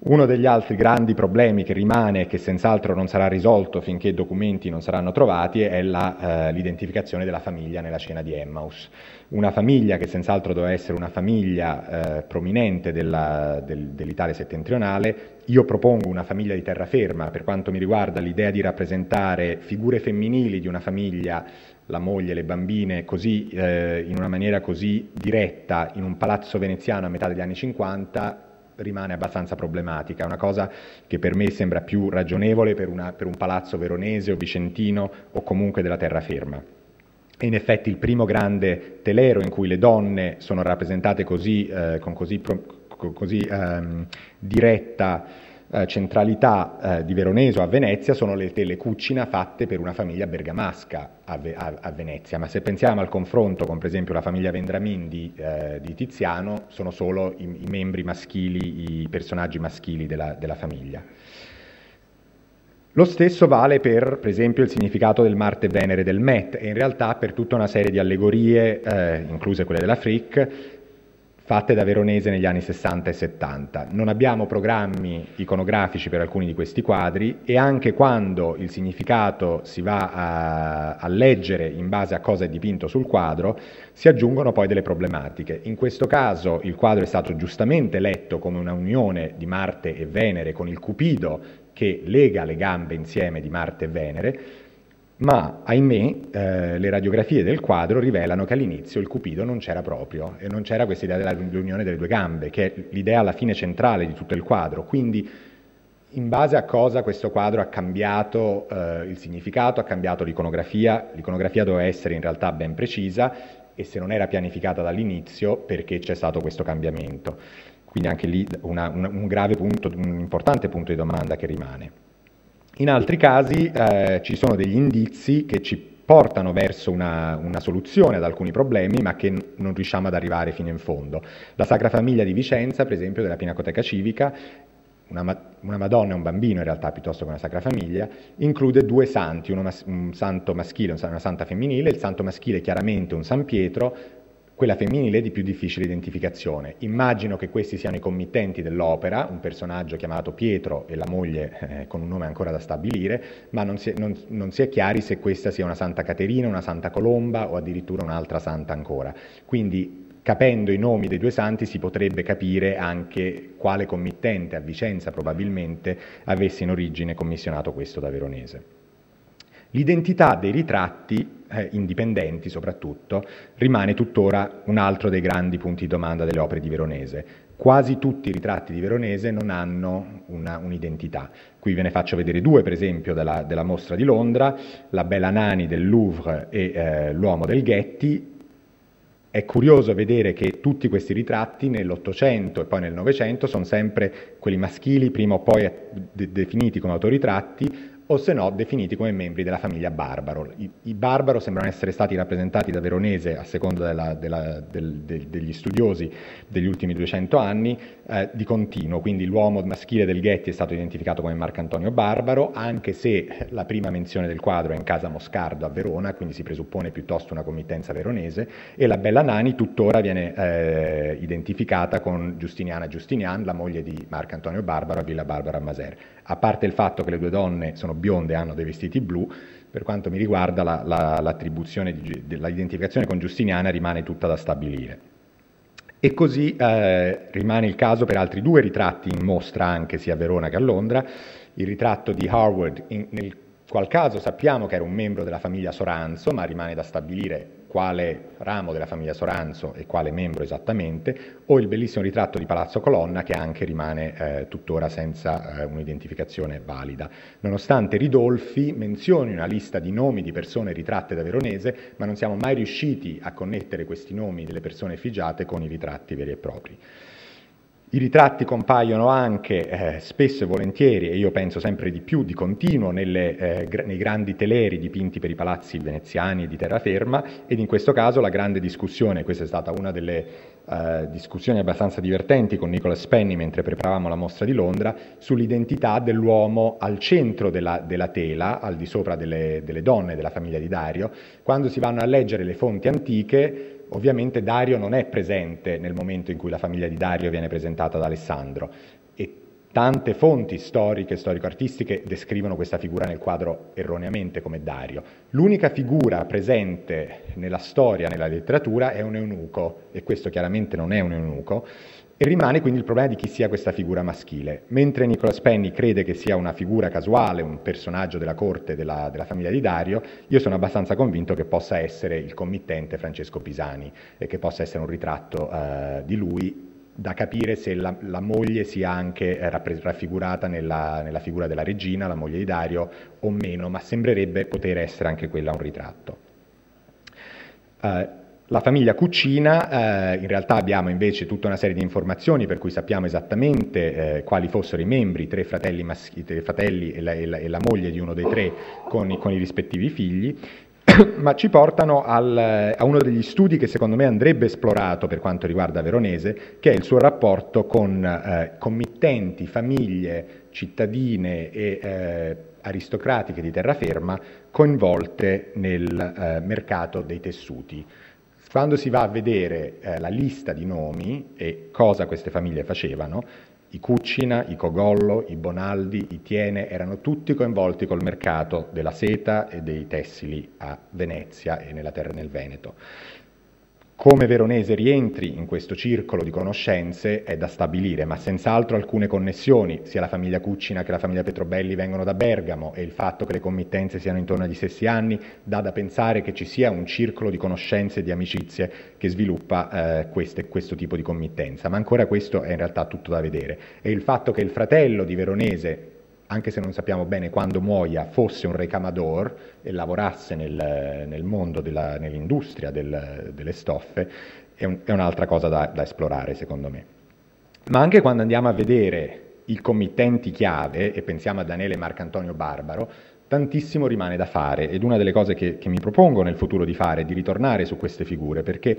Uno degli altri grandi problemi che rimane e che senz'altro non sarà risolto finché documenti non saranno trovati è la, eh, l'identificazione della famiglia nella scena di Emmaus. Una famiglia che senz'altro doveva essere una famiglia eh, prominente della, del, dell'Italia settentrionale. Io propongo una famiglia di terraferma, per quanto mi riguarda l'idea di rappresentare figure femminili di una famiglia la moglie, le bambine, così, eh, in una maniera così diretta in un palazzo veneziano a metà degli anni 50 rimane abbastanza problematica, una cosa che per me sembra più ragionevole per, una, per un palazzo veronese o vicentino o comunque della terraferma. È in effetti il primo grande telero in cui le donne sono rappresentate così, eh, con così, pro, così ehm, diretta eh, centralità eh, di Veroneso a Venezia sono le telecucina fatte per una famiglia bergamasca a, a, a, Venezia, ma se pensiamo al confronto con per esempio la famiglia Vendramin di, eh, di Tiziano, sono solo i, i, membri maschili, i personaggi maschili della, della famiglia. Lo stesso vale per, per esempio, il significato del Marte-Venere del Met e in realtà per tutta una serie di allegorie, eh, incluse quelle della Frick, fatte da Veronese negli anni 60 e 70. Non abbiamo programmi iconografici per alcuni di questi quadri e anche quando il significato si va a, a, leggere in base a cosa è dipinto sul quadro, si aggiungono poi delle problematiche. In questo caso il quadro è stato giustamente letto come una unione di Marte e Venere con il Cupido che lega le gambe insieme di Marte e Venere, ma ahimè eh, le radiografie del quadro rivelano che all'inizio il cupido non c'era proprio e non c'era questa idea dell'unione delle due gambe, che è l'idea alla fine centrale di tutto il quadro, quindi in base a cosa questo quadro ha cambiato eh, il significato, ha cambiato l'iconografia, l'iconografia doveva essere in realtà ben precisa e se non era pianificata dall'inizio perché c'è stato questo cambiamento. Quindi anche lì una, una, un grave punto, un importante punto di domanda che rimane. In altri casi eh, ci sono degli indizi che ci portano verso una, una, soluzione ad alcuni problemi, ma che non riusciamo ad arrivare fino in fondo. La Sacra Famiglia di Vicenza, per esempio, della Pinacoteca Civica, una, una Madonna e un bambino in realtà piuttosto che una Sacra Famiglia, include due santi, mas, un santo maschile e una santa femminile, il santo maschile è chiaramente un San Pietro, quella femminile è di più difficile identificazione. Immagino che questi siano i committenti dell'opera, un personaggio chiamato Pietro e la moglie eh, con un nome ancora da stabilire, ma non si, è, non, non si, è, chiari se questa sia una Santa Caterina, una Santa Colomba o addirittura un'altra santa ancora. Quindi capendo i nomi dei due santi si potrebbe capire anche quale committente a Vicenza probabilmente avesse in origine commissionato questo da Veronese. L'identità dei ritratti, eh, indipendenti soprattutto, rimane tuttora un altro dei grandi punti di domanda delle opere di Veronese. Quasi tutti i ritratti di Veronese non hanno un'identità. Qui ve ne faccio vedere due, per esempio, della, della, mostra di Londra, La Bella Nani del Louvre e eh, L'Uomo del Ghetti, è curioso vedere che tutti questi ritratti nell'Ottocento e poi nel Novecento sono sempre quelli maschili, prima o poi de definiti come autoritratti, o se no definiti come membri della famiglia Barbaro. I, i Barbaro sembrano essere stati rappresentati da Veronese a seconda della, della, del, del, degli studiosi degli ultimi 200 anni eh, di continuo, quindi l'uomo maschile del Ghetti è stato identificato come Marcantonio Barbaro, anche se la prima menzione del quadro è in casa Moscardo a Verona, quindi si presuppone piuttosto una committenza veronese, e la Bella Nani tuttora viene eh, identificata con Giustiniana Giustinian, la moglie di Marcantonio Barbaro a Villa Barbara a Maser a parte il fatto che le due donne sono bionde e hanno dei vestiti blu, per quanto mi riguarda l'attribuzione la, la, dell'identificazione con Giustiniana rimane tutta da stabilire. E così eh, rimane il caso per altri due ritratti in mostra, anche sia a Verona che a Londra, il ritratto di Harvard, in, nel qual caso sappiamo che era un membro della famiglia Soranzo, ma rimane da stabilire quale ramo della famiglia Soranzo e quale membro esattamente, o il bellissimo ritratto di Palazzo Colonna che anche rimane eh, tuttora senza eh, un'identificazione valida. Nonostante Ridolfi menzioni una lista di nomi di persone ritratte da Veronese, ma non siamo mai riusciti a connettere questi nomi delle persone effigiate con i ritratti veri e propri. I ritratti compaiono anche eh, spesso e volentieri, e io penso sempre di più, di continuo, nelle, eh, gra nei grandi teleri dipinti per i palazzi veneziani di terraferma ed in questo caso la grande discussione, questa è stata una delle eh, discussioni abbastanza divertenti con Nicola Spenny mentre preparavamo la mostra di Londra, sull'identità dell'uomo al centro della, della, tela, al di sopra delle, delle donne della famiglia di Dario, quando si vanno a leggere le fonti antiche Ovviamente Dario non è presente nel momento in cui la famiglia di Dario viene presentata ad Alessandro e tante fonti storiche, storico-artistiche descrivono questa figura nel quadro erroneamente come Dario. L'unica figura presente nella storia, nella letteratura, è un eunuco e questo chiaramente non è un eunuco e rimane quindi il problema di chi sia questa figura maschile. Mentre Nicola Spenny crede che sia una figura casuale, un personaggio della corte, della, della famiglia di Dario, io sono abbastanza convinto che possa essere il committente Francesco Pisani e che possa essere un ritratto eh, di lui da capire se la, la moglie sia anche eh, raffigurata nella, nella, figura della regina, la moglie di Dario, o meno, ma sembrerebbe poter essere anche quella un ritratto. Uh, la famiglia cucina, eh, in realtà abbiamo invece tutta una serie di informazioni per cui sappiamo esattamente eh, quali fossero i membri, i tre fratelli, i tre fratelli e, la, e, la, e, la, moglie di uno dei tre con i, con i rispettivi figli, ma ci portano al, a uno degli studi che secondo me andrebbe esplorato per quanto riguarda Veronese, che è il suo rapporto con eh, committenti, famiglie, cittadine e eh, aristocratiche di terraferma coinvolte nel eh, mercato dei tessuti. Quando si va a vedere eh, la lista di nomi e cosa queste famiglie facevano, i Cucina, i Cogollo, i Bonaldi, i Tiene erano tutti coinvolti col mercato della seta e dei tessili a Venezia e nella terra nel Veneto. Come Veronese rientri in questo circolo di conoscenze è da stabilire, ma senz'altro alcune connessioni, sia la famiglia Cuccina che la famiglia Petrobelli vengono da Bergamo e il fatto che le committenze siano intorno agli stessi anni dà da pensare che ci sia un circolo di conoscenze e di amicizie che sviluppa eh, queste, questo tipo di committenza, ma ancora questo è in realtà tutto da vedere. E il fatto che il fratello di Veronese anche se non sappiamo bene quando muoia, fosse un recamador e lavorasse nel, nel mondo, nell'industria del, delle stoffe, è, un, è un'altra cosa da, da esplorare secondo me. Ma anche quando andiamo a vedere i committenti chiave, e pensiamo a Daniele Marcantonio Barbaro, tantissimo rimane da fare ed una delle cose che, che, mi propongo nel futuro di fare è di ritornare su queste figure perché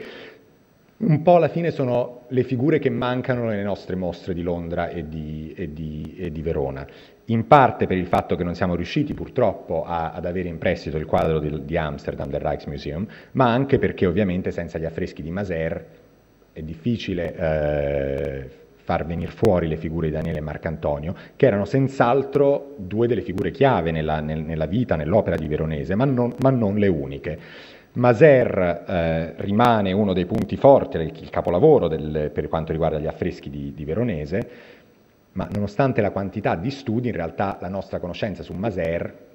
un po' alla fine sono le figure che mancano nelle nostre mostre di Londra e di, e di, e di Verona in parte per il fatto che non siamo riusciti purtroppo a, ad avere in prestito il quadro di, di Amsterdam del Rijksmuseum, ma anche perché ovviamente senza gli affreschi di Maser è difficile eh, far venire fuori le figure di Daniele e Marcantonio, che erano senz'altro due delle figure chiave nella, nel, nella vita, nell'opera di Veronese, ma non, ma non le uniche. Maser eh, rimane uno dei punti forti, il capolavoro del, per quanto riguarda gli affreschi di, di Veronese, ma nonostante la quantità di studi, in realtà la nostra conoscenza su Maser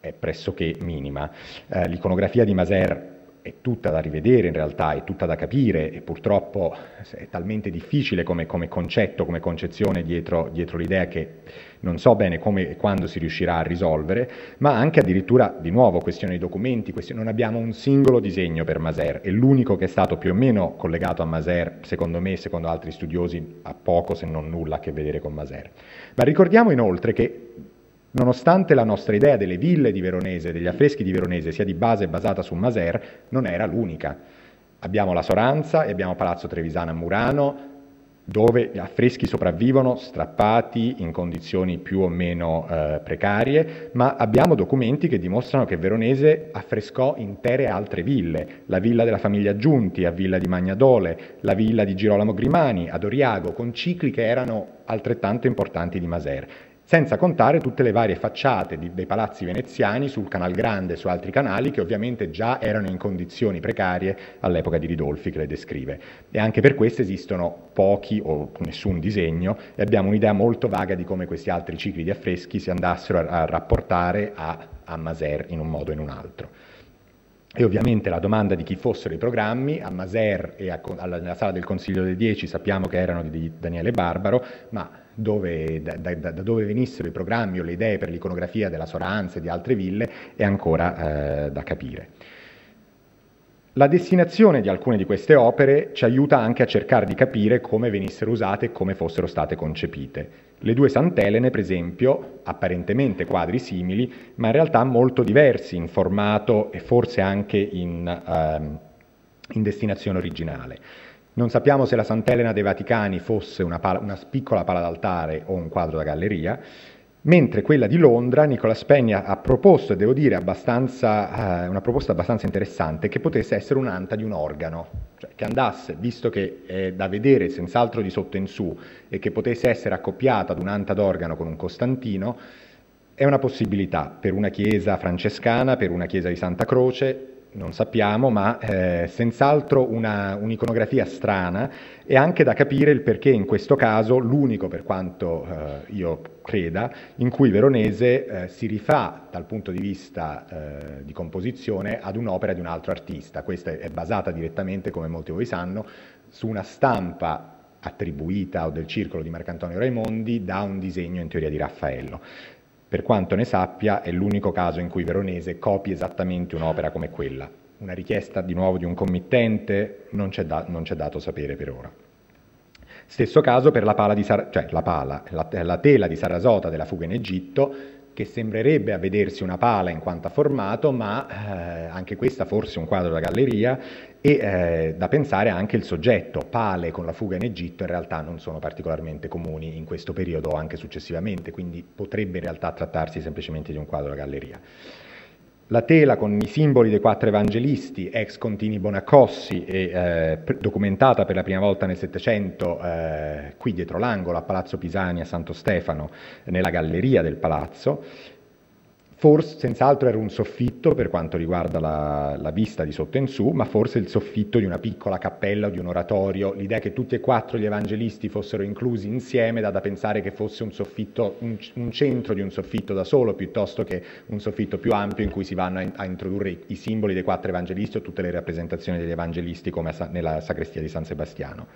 è pressoché minima. Eh, l'iconografia di Maser è tutta da rivedere in realtà, è tutta da capire e purtroppo è talmente difficile come, come concetto, come concezione dietro, dietro l'idea che non so bene come e quando si riuscirà a risolvere, ma anche addirittura di nuovo questione dei documenti, questione, non abbiamo un singolo disegno per Maser e l'unico che è stato più o meno collegato a Maser, secondo me, secondo altri studiosi, ha poco se non nulla a che vedere con Maser. Ma ricordiamo inoltre che Nonostante la nostra idea delle ville di Veronese, degli affreschi di Veronese, sia di base basata su Maser, non era l'unica. Abbiamo la Soranza e abbiamo Palazzo Trevisana a Murano, dove gli affreschi sopravvivono strappati in condizioni più o meno eh, precarie, ma abbiamo documenti che dimostrano che Veronese affrescò intere altre ville, la villa della famiglia Giunti a Villa di Magnadole, la villa di Girolamo Grimani ad Oriago, con cicli che erano altrettanto importanti di Maser senza contare tutte le varie facciate di, dei palazzi veneziani sul Canal Grande e su altri canali che ovviamente già erano in condizioni precarie all'epoca di Ridolfi che le descrive. E anche per queste esistono pochi o nessun disegno e abbiamo un'idea molto vaga di come questi altri cicli di affreschi si andassero a, a rapportare a, a Maser in un modo o in un altro e ovviamente la domanda di chi fossero i programmi, a Maser e a, alla, nella sala del Consiglio dei Dieci sappiamo che erano di Daniele Barbaro, ma dove, da, da, da, dove venissero i programmi o le idee per l'iconografia della Soranza e di altre ville è ancora eh, da capire. La destinazione di alcune di queste opere ci aiuta anche a cercare di capire come venissero usate e come fossero state concepite. Le due Sant'Elene, per esempio, apparentemente quadri simili, ma in realtà molto diversi in formato e forse anche in, ehm, in destinazione originale. Non sappiamo se la Sant'Elena dei Vaticani fosse una, pala, una piccola pala d'altare o un quadro da galleria, mentre quella di Londra Nicola Spegna ha proposto, devo dire, eh, una proposta abbastanza interessante che potesse essere un'anta di un organo, cioè che andasse, visto che è da vedere senz'altro di sotto in su e che potesse essere accoppiata ad un'anta d'organo con un Costantino, è una possibilità per una chiesa francescana, per una chiesa di Santa Croce, non sappiamo, ma eh, senz'altro un'iconografia strana e anche da capire il perché in questo caso l'unico, per quanto eh, io creda, in cui Veronese eh, si rifà dal punto di vista eh, di composizione ad un'opera di un altro artista. Questa è basata direttamente, come molti di voi sanno, su una stampa attribuita o del circolo di Marcantonio Raimondi da un disegno in teoria di Raffaello. Per quanto ne sappia, è l'unico caso in cui Veronese copi esattamente un'opera come quella. Una richiesta di nuovo di un committente non c'è, da, dato sapere per ora. Stesso caso per la pala, di Sar- cioè la, pala la, la tela di Sarasota della fuga in Egitto, che sembrerebbe a vedersi una pala in quanto a formato, ma eh, anche questa forse un quadro da galleria e eh, da pensare anche il soggetto. Pale con la fuga in Egitto in realtà non sono particolarmente comuni in questo periodo o anche successivamente, quindi potrebbe in realtà trattarsi semplicemente di un quadro da galleria. La tela con i simboli dei quattro evangelisti, ex Contini Bonaccossi, e, eh, documentata per la prima volta nel Settecento eh, qui dietro l'angolo a Palazzo Pisani a Santo Stefano, nella galleria del palazzo, Forse, senz'altro era un soffitto per quanto riguarda la, la, vista di sotto in su, ma forse il soffitto di una piccola cappella o di un oratorio. L'idea che tutti e quattro gli evangelisti fossero inclusi insieme dà da pensare che fosse un soffitto, un, un, centro di un soffitto da solo, piuttosto che un soffitto più ampio in cui si vanno a, a introdurre i, i, simboli dei quattro evangelisti o tutte le rappresentazioni degli evangelisti come a, nella sacrestia di San Sebastiano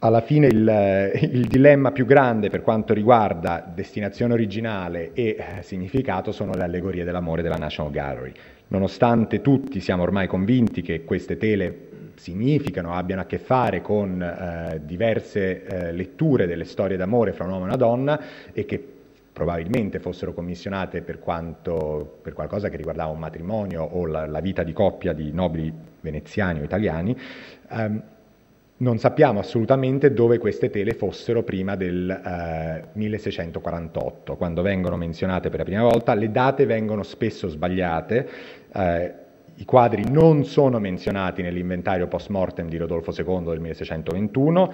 alla fine il, il, dilemma più grande per quanto riguarda destinazione originale e eh, significato sono le allegorie dell'amore della National Gallery. Nonostante tutti siamo ormai convinti che queste tele significano, abbiano a che fare con eh, diverse eh, letture delle storie d'amore fra un uomo e una donna e che probabilmente fossero commissionate per, quanto, per qualcosa che riguardava un matrimonio o la, la vita di coppia di nobili veneziani o italiani, ehm, non sappiamo assolutamente dove queste tele fossero prima del eh, 1648, quando vengono menzionate per la prima volta, le date vengono spesso sbagliate, eh, i quadri non sono menzionati nell'inventario post mortem di Rodolfo II del 1621,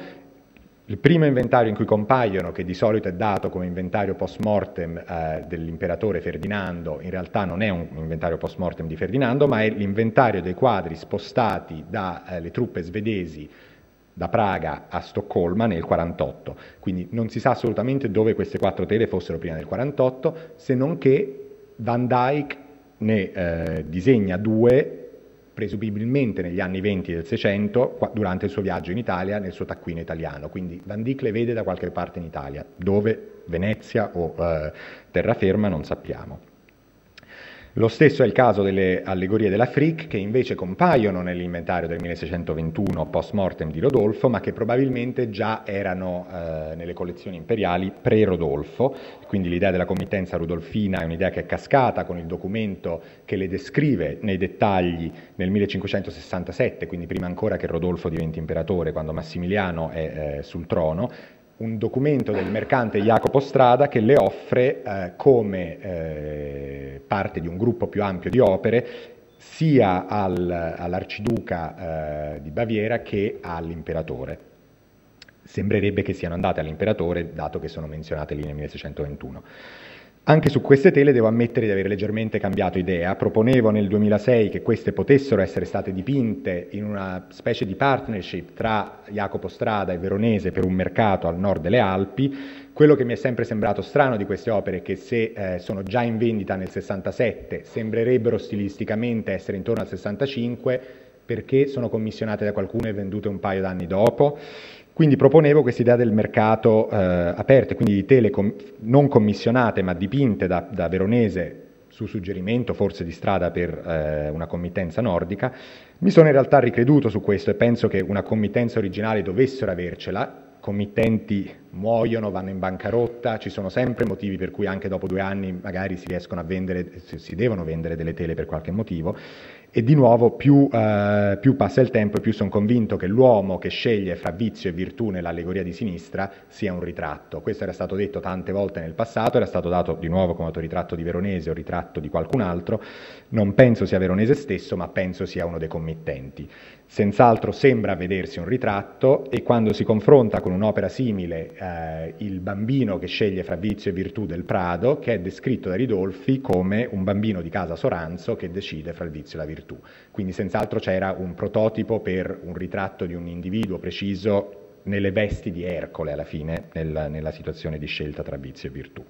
il primo inventario in cui compaiono, che di solito è dato come inventario post mortem eh, dell'imperatore Ferdinando, in realtà non è un inventario post mortem di Ferdinando, ma è l'inventario dei quadri spostati dalle eh, truppe svedesi da Praga a Stoccolma nel 1948. quindi non si sa assolutamente dove queste quattro tele fossero prima del 1948, se non che Van Dyck ne eh, disegna due presumibilmente negli anni 20 del Seicento, durante il suo viaggio in Italia nel suo taccuino italiano, quindi Van Dyck le vede da qualche parte in Italia, dove Venezia o eh, terraferma non sappiamo. Lo stesso è il caso delle allegorie della Frick che invece compaiono nell'inventario del 1621 post mortem di Rodolfo, ma che probabilmente già erano eh, nelle collezioni imperiali pre-Rodolfo, quindi l'idea della committenza rudolfina è un'idea che è cascata con il documento che le descrive nei dettagli nel 1567, quindi prima ancora che Rodolfo diventi imperatore, quando Massimiliano è eh, sul trono, un documento del mercante Jacopo Strada che le offre eh, come eh, parte di un gruppo più ampio di opere sia al, all'arciduca eh, di Baviera che all'imperatore. Sembrerebbe che siano andate all'imperatore dato che sono menzionate lì nel 1621. Anche su queste tele devo ammettere di aver leggermente cambiato idea. Proponevo nel 2006 che queste potessero essere state dipinte in una specie di partnership tra Jacopo Strada e Veronese per un mercato al nord delle Alpi. Quello che mi è sempre sembrato strano di queste opere è che se eh, sono già in vendita nel 67 sembrerebbero stilisticamente essere intorno al 65 perché sono commissionate da qualcuno e vendute un paio d'anni dopo. Quindi proponevo questa idea del mercato eh, aperto, quindi di tele non commissionate ma dipinte da, da Veronese su suggerimento forse di strada per eh, una committenza nordica. Mi sono in realtà ricreduto su questo e penso che una committenza originale dovessero avercela. Committenti muoiono, vanno in bancarotta, ci sono sempre motivi per cui anche dopo due anni magari si riescono a vendere, si devono vendere delle tele per qualche motivo e di nuovo più, eh, più passa il tempo e più sono convinto che l'uomo che sceglie fra vizio e virtù nell'allegoria di sinistra sia un ritratto. Questo era stato detto tante volte nel passato, era stato dato di nuovo come autoritratto di Veronese o ritratto di qualcun altro. Non penso sia Veronese stesso, ma penso sia uno dei committenti. Senz'altro sembra vedersi un ritratto e quando si confronta con un'opera simile eh, il bambino che sceglie fra vizio e virtù del Prado, che è descritto da Ridolfi come un bambino di casa Soranzo che decide fra il vizio e la virtù virtù. Quindi senz'altro c'era un prototipo per un ritratto di un individuo preciso nelle vesti di Ercole alla fine, nella, nella situazione di scelta tra vizio e virtù.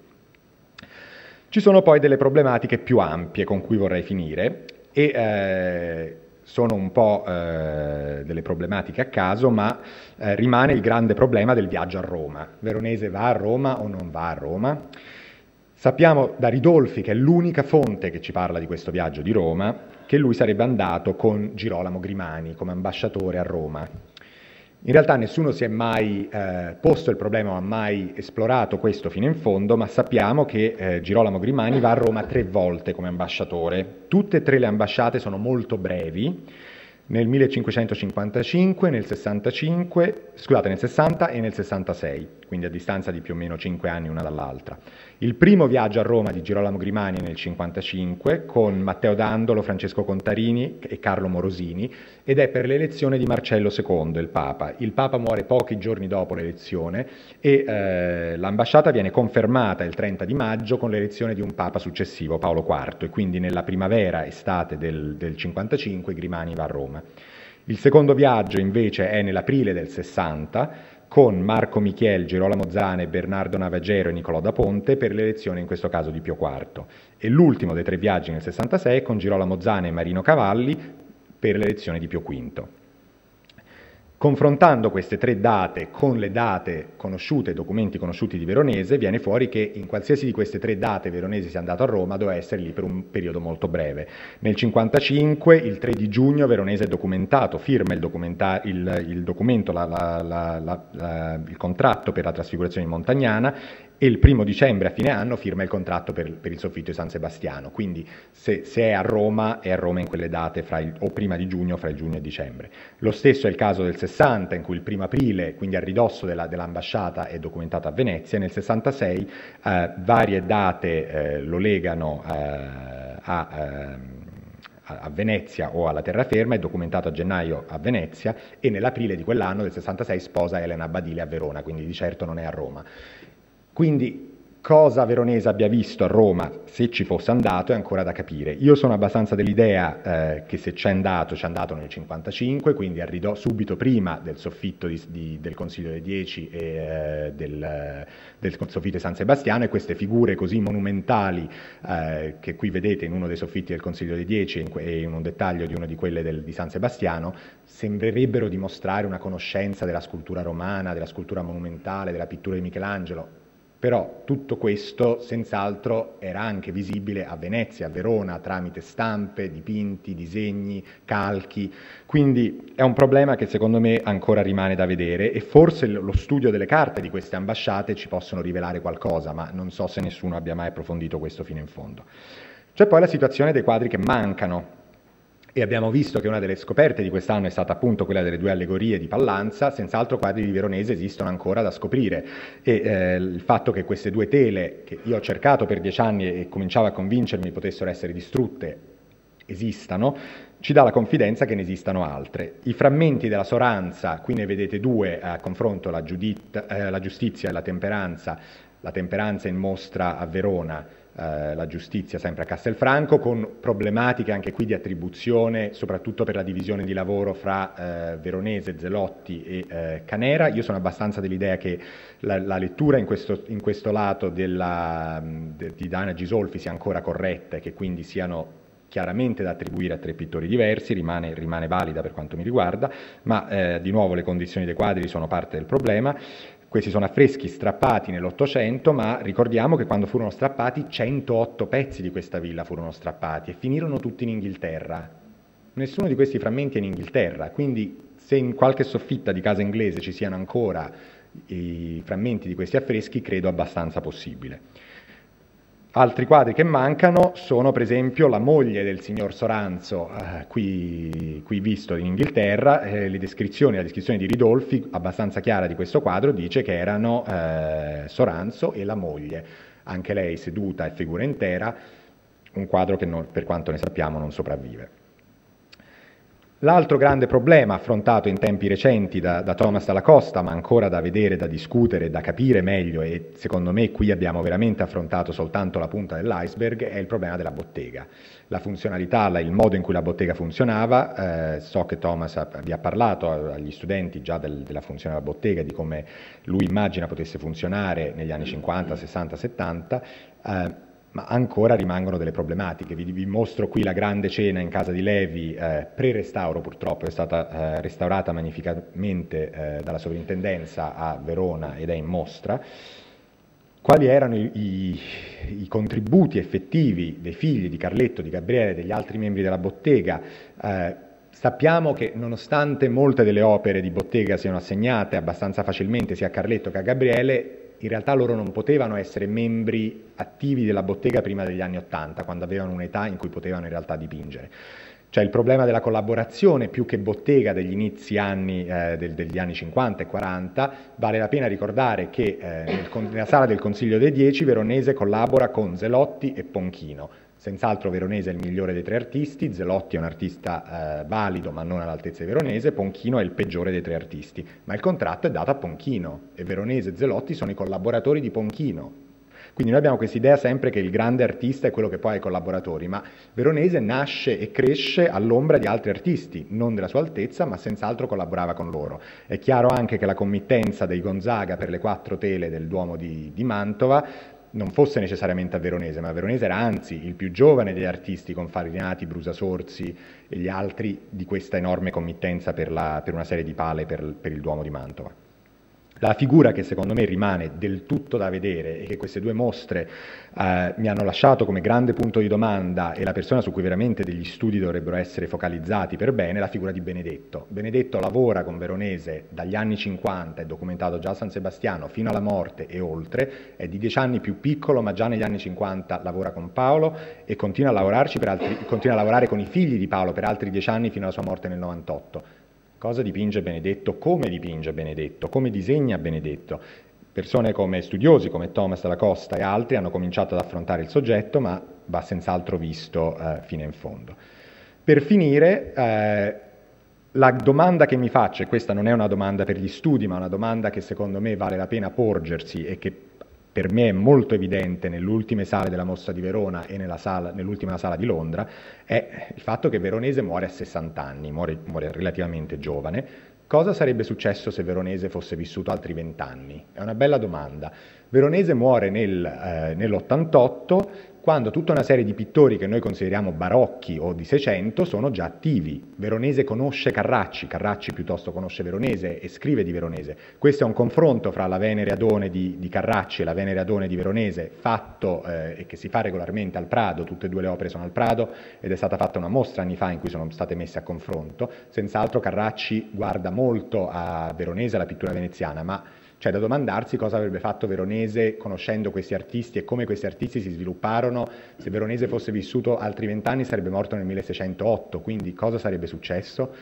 Ci sono poi delle problematiche più ampie con cui vorrei finire e eh, sono un po' eh, delle problematiche a caso, ma eh, rimane il grande problema del viaggio a Roma. Veronese va a Roma o non va a Roma? Sappiamo da Ridolfi, che è l'unica fonte che ci parla di questo viaggio di Roma, che lui sarebbe andato con Girolamo Grimani come ambasciatore a Roma. In realtà nessuno si è mai eh, posto il problema o ha mai esplorato questo fino in fondo, ma sappiamo che eh, Girolamo Grimani va a Roma tre volte come ambasciatore. Tutte e tre le ambasciate sono molto brevi, nel 1555, nel 65, scusate, nel 60 e nel 66, quindi a distanza di più o meno 5 anni una dall'altra. Il primo viaggio a Roma di Girolamo Grimani nel 1955 con Matteo Dandolo, Francesco Contarini e Carlo Morosini ed è per l'elezione di Marcello II, il Papa. Il Papa muore pochi giorni dopo l'elezione e eh, l'ambasciata viene confermata il 30 di maggio con l'elezione di un Papa successivo, Paolo IV, e quindi nella primavera-estate del 1955 Grimani va a Roma. Il secondo viaggio invece è nell'aprile del 60 con Marco Michiel, Girolamo Zane, Bernardo Navagero e Nicolò da Ponte per l'elezione in questo caso di Pio IV e l'ultimo dei tre viaggi nel 66 con Girolamo Zane e Marino Cavalli per l'elezione di Pio V. Confrontando queste tre date con le date conosciute, documenti conosciuti di Veronese, viene fuori che in qualsiasi di queste tre date Veronese sia andato a Roma doveva essere lì per un periodo molto breve. Nel 1955, il 3 di giugno, Veronese è documentato, firma il, documenta il, il documento, la, la, la, il contratto per la trasfigurazione montagnana e il primo dicembre a fine anno firma il contratto per, per il soffitto di San Sebastiano, quindi se, se, è a Roma è a Roma in quelle date il, o prima di giugno, fra il giugno e dicembre. Lo stesso è il caso del 60 in cui il primo aprile, quindi a ridosso dell'ambasciata, è documentato a Venezia, nel 66 eh, varie date eh, lo legano eh, ehm, a a Venezia o alla terraferma, è documentato a gennaio a Venezia e nell'aprile di quell'anno del 66 sposa Elena Badile a Verona, quindi di certo non è a Roma. Quindi cosa Veronese abbia visto a Roma, se ci fosse andato, è ancora da capire. Io sono abbastanza dell'idea eh, che se c'è andato, c'è andato nel 55, quindi arridò subito prima del soffitto di, di, del Consiglio dei Dieci e eh, del, del, soffitto di San Sebastiano e queste figure così monumentali eh, che qui vedete in uno dei soffitti del Consiglio dei Dieci e in, un dettaglio di una di quelle del, di San Sebastiano, sembrerebbero dimostrare una conoscenza della scultura romana, della scultura monumentale, della pittura di Michelangelo però tutto questo senz'altro era anche visibile a Venezia, a Verona, tramite stampe, dipinti, disegni, calchi. Quindi è un problema che secondo me ancora rimane da vedere e forse lo studio delle carte di queste ambasciate ci possono rivelare qualcosa, ma non so se nessuno abbia mai approfondito questo fino in fondo. C'è poi la situazione dei quadri che mancano, e abbiamo visto che una delle scoperte di quest'anno è stata appunto quella delle due allegorie di Pallanza, senz'altro quadri di Veronese esistono ancora da scoprire e eh, il fatto che queste due tele, che io ho cercato per dieci anni e cominciavo a convincermi potessero essere distrutte, esistano, ci dà la confidenza che ne esistano altre. I frammenti della Soranza, qui ne vedete due a confronto, la, giudit, eh, la giustizia e la temperanza, la temperanza in mostra a Verona, eh, la giustizia sempre a Castelfranco con problematiche anche qui di attribuzione soprattutto per la divisione di lavoro fra eh, Veronese, Zelotti e eh, Canera. Io sono abbastanza dell'idea che la, la lettura in questo, in questo, lato della, mm, de, di Dana Gisolfi sia ancora corretta e che quindi siano chiaramente da attribuire a tre pittori diversi, rimane, rimane valida per quanto mi riguarda, ma eh, di nuovo le condizioni dei quadri sono parte del problema. Questi sono affreschi strappati nell'Ottocento, ma ricordiamo che quando furono strappati 108 pezzi di questa villa furono strappati e finirono tutti in Inghilterra. Nessuno di questi frammenti è in Inghilterra, quindi se in qualche soffitta di casa inglese ci siano ancora i frammenti di questi affreschi, credo abbastanza possibile. Altri quadri che mancano sono per esempio la moglie del signor Soranzo, eh, qui, qui, visto in Inghilterra, eh, la descrizione di Ridolfi, abbastanza chiara di questo quadro, dice che erano eh, Soranzo e la moglie, anche lei seduta e figura intera, un quadro che non, per quanto ne sappiamo non sopravvive. L'altro grande problema affrontato in tempi recenti da, da Thomas alla Costa, ma ancora da vedere, da discutere, da capire meglio, e secondo me qui abbiamo veramente affrontato soltanto la punta dell'iceberg, è il problema della bottega. La funzionalità, il modo in cui la bottega funzionava, eh, so che Thomas vi ha parlato agli studenti già del, della funzione della bottega, di come lui immagina potesse funzionare negli anni 50, 60, 70. Eh, ma ancora rimangono delle problematiche. Vi, vi, mostro qui la grande cena in casa di Levi, eh, pre-restauro purtroppo, è stata eh, restaurata magnificamente eh, dalla sovrintendenza a Verona ed è in mostra. Quali erano i, i, i, contributi effettivi dei figli di Carletto, di Gabriele, e degli altri membri della bottega? Eh, sappiamo che nonostante molte delle opere di bottega siano assegnate abbastanza facilmente sia a Carletto che a Gabriele, in realtà loro non potevano essere membri attivi della bottega prima degli anni Ottanta, quando avevano un'età in cui potevano in realtà dipingere. Cioè il problema della collaborazione più che bottega degli inizi anni, eh, del, degli anni 50 e 40, vale la pena ricordare che eh, nel, nella sala del Consiglio dei Dieci Veronese collabora con Zelotti e Ponchino, Senz'altro Veronese è il migliore dei tre artisti, Zelotti è un artista eh, valido ma non all'altezza di Veronese, Ponchino è il peggiore dei tre artisti, ma il contratto è dato a Ponchino e Veronese e Zelotti sono i collaboratori di Ponchino. Quindi noi abbiamo questa idea sempre che il grande artista è quello che poi ha i collaboratori, ma Veronese nasce e cresce all'ombra di altri artisti, non della sua altezza, ma senz'altro collaborava con loro. È chiaro anche che la committenza dei Gonzaga per le quattro tele del Duomo di, di Mantova non fosse necessariamente a Veronese, ma Veronese era anzi il più giovane degli artisti con Farinati, Brusa Sorsi e gli altri di questa enorme committenza per, la, per una serie di pale per, per il Duomo di Mantova. La figura che secondo me rimane del tutto da vedere e che queste due mostre eh, mi hanno lasciato come grande punto di domanda e la persona su cui veramente degli studi dovrebbero essere focalizzati per bene è la figura di Benedetto. Benedetto lavora con Veronese dagli anni 50, è documentato già a San Sebastiano fino alla morte e oltre, è di dieci anni più piccolo ma già negli anni 50 lavora con Paolo e continua a, altri, continua a lavorare con i figli di Paolo per altri dieci anni fino alla sua morte nel 98 cosa dipinge Benedetto, come dipinge Benedetto, come disegna Benedetto. Persone come studiosi, come Thomas Dalla Costa e altri, hanno cominciato ad affrontare il soggetto, ma va senz'altro visto eh, fino in fondo. Per finire, eh, la domanda che mi faccio, e questa non è una domanda per gli studi, ma una domanda che secondo me vale la pena porgersi e che per me è molto evidente nell'ultima sala della mostra di Verona e nell'ultima sala, nell sala di Londra, è il fatto che Veronese muore a 60 anni, muore, muore relativamente giovane. Cosa sarebbe successo se Veronese fosse vissuto altri 20 anni? È una bella domanda. Veronese muore nel, eh, nell'88 quando tutta una serie di pittori che noi consideriamo barocchi o di Seicento sono già attivi. Veronese conosce Carracci, Carracci piuttosto conosce Veronese e scrive di Veronese. Questo è un confronto fra la Venere Adone di, di Carracci e la Venere Adone di Veronese, fatto eh, e eh, che si fa regolarmente al Prado, tutte e due le opere sono al Prado ed è stata fatta una mostra anni fa in cui sono state messe a confronto. Senz'altro Carracci guarda molto a Veronese, alla pittura veneziana, ma cioè da domandarsi cosa avrebbe fatto Veronese conoscendo questi artisti e come questi artisti si svilupparono. Se Veronese fosse vissuto altri vent'anni sarebbe morto nel 1608, quindi cosa sarebbe successo?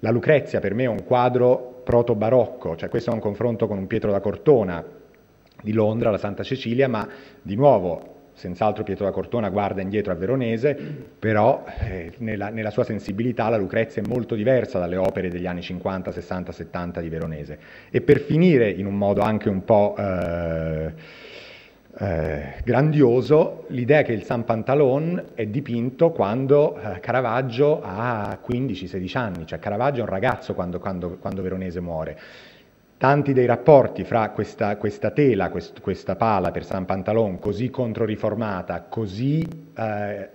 La Lucrezia per me è un quadro proto-barocco, cioè questo è un confronto con un Pietro da Cortona di Londra, la Santa Cecilia, ma di nuovo senz'altro Pietro da Cortona guarda indietro a Veronese, però eh, nella, nella, sua sensibilità la Lucrezia è molto diversa dalle opere degli anni 50, 60, 70 di Veronese. E per finire in un modo anche un po' eh, eh, grandioso, l'idea che il San Pantalon è dipinto quando eh, Caravaggio ha 15-16 anni, cioè Caravaggio è un ragazzo quando, quando, quando Veronese muore tanti dei rapporti fra questa, questa tela, quest, questa pala per San Pantalon così controriformata, così eh,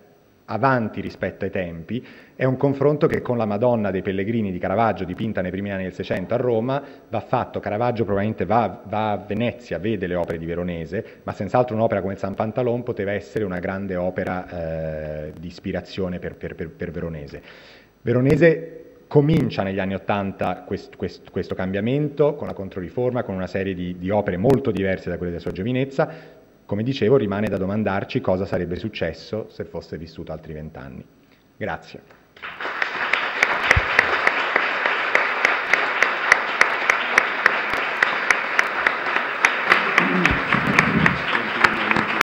avanti rispetto ai tempi, è un confronto che con la Madonna dei Pellegrini di Caravaggio, dipinta nei primi anni del Seicento a Roma, va fatto. Caravaggio probabilmente va, va, a Venezia, vede le opere di Veronese, ma senz'altro un'opera come San Pantalon poteva essere una grande opera eh, di ispirazione per, per, per, per Veronese. Veronese comincia negli anni Ottanta quest, quest, questo cambiamento con la Controriforma, con una serie di, di opere molto diverse da quelle della sua giovinezza. Come dicevo, rimane da domandarci cosa sarebbe successo se fosse vissuto altri vent'anni. Grazie.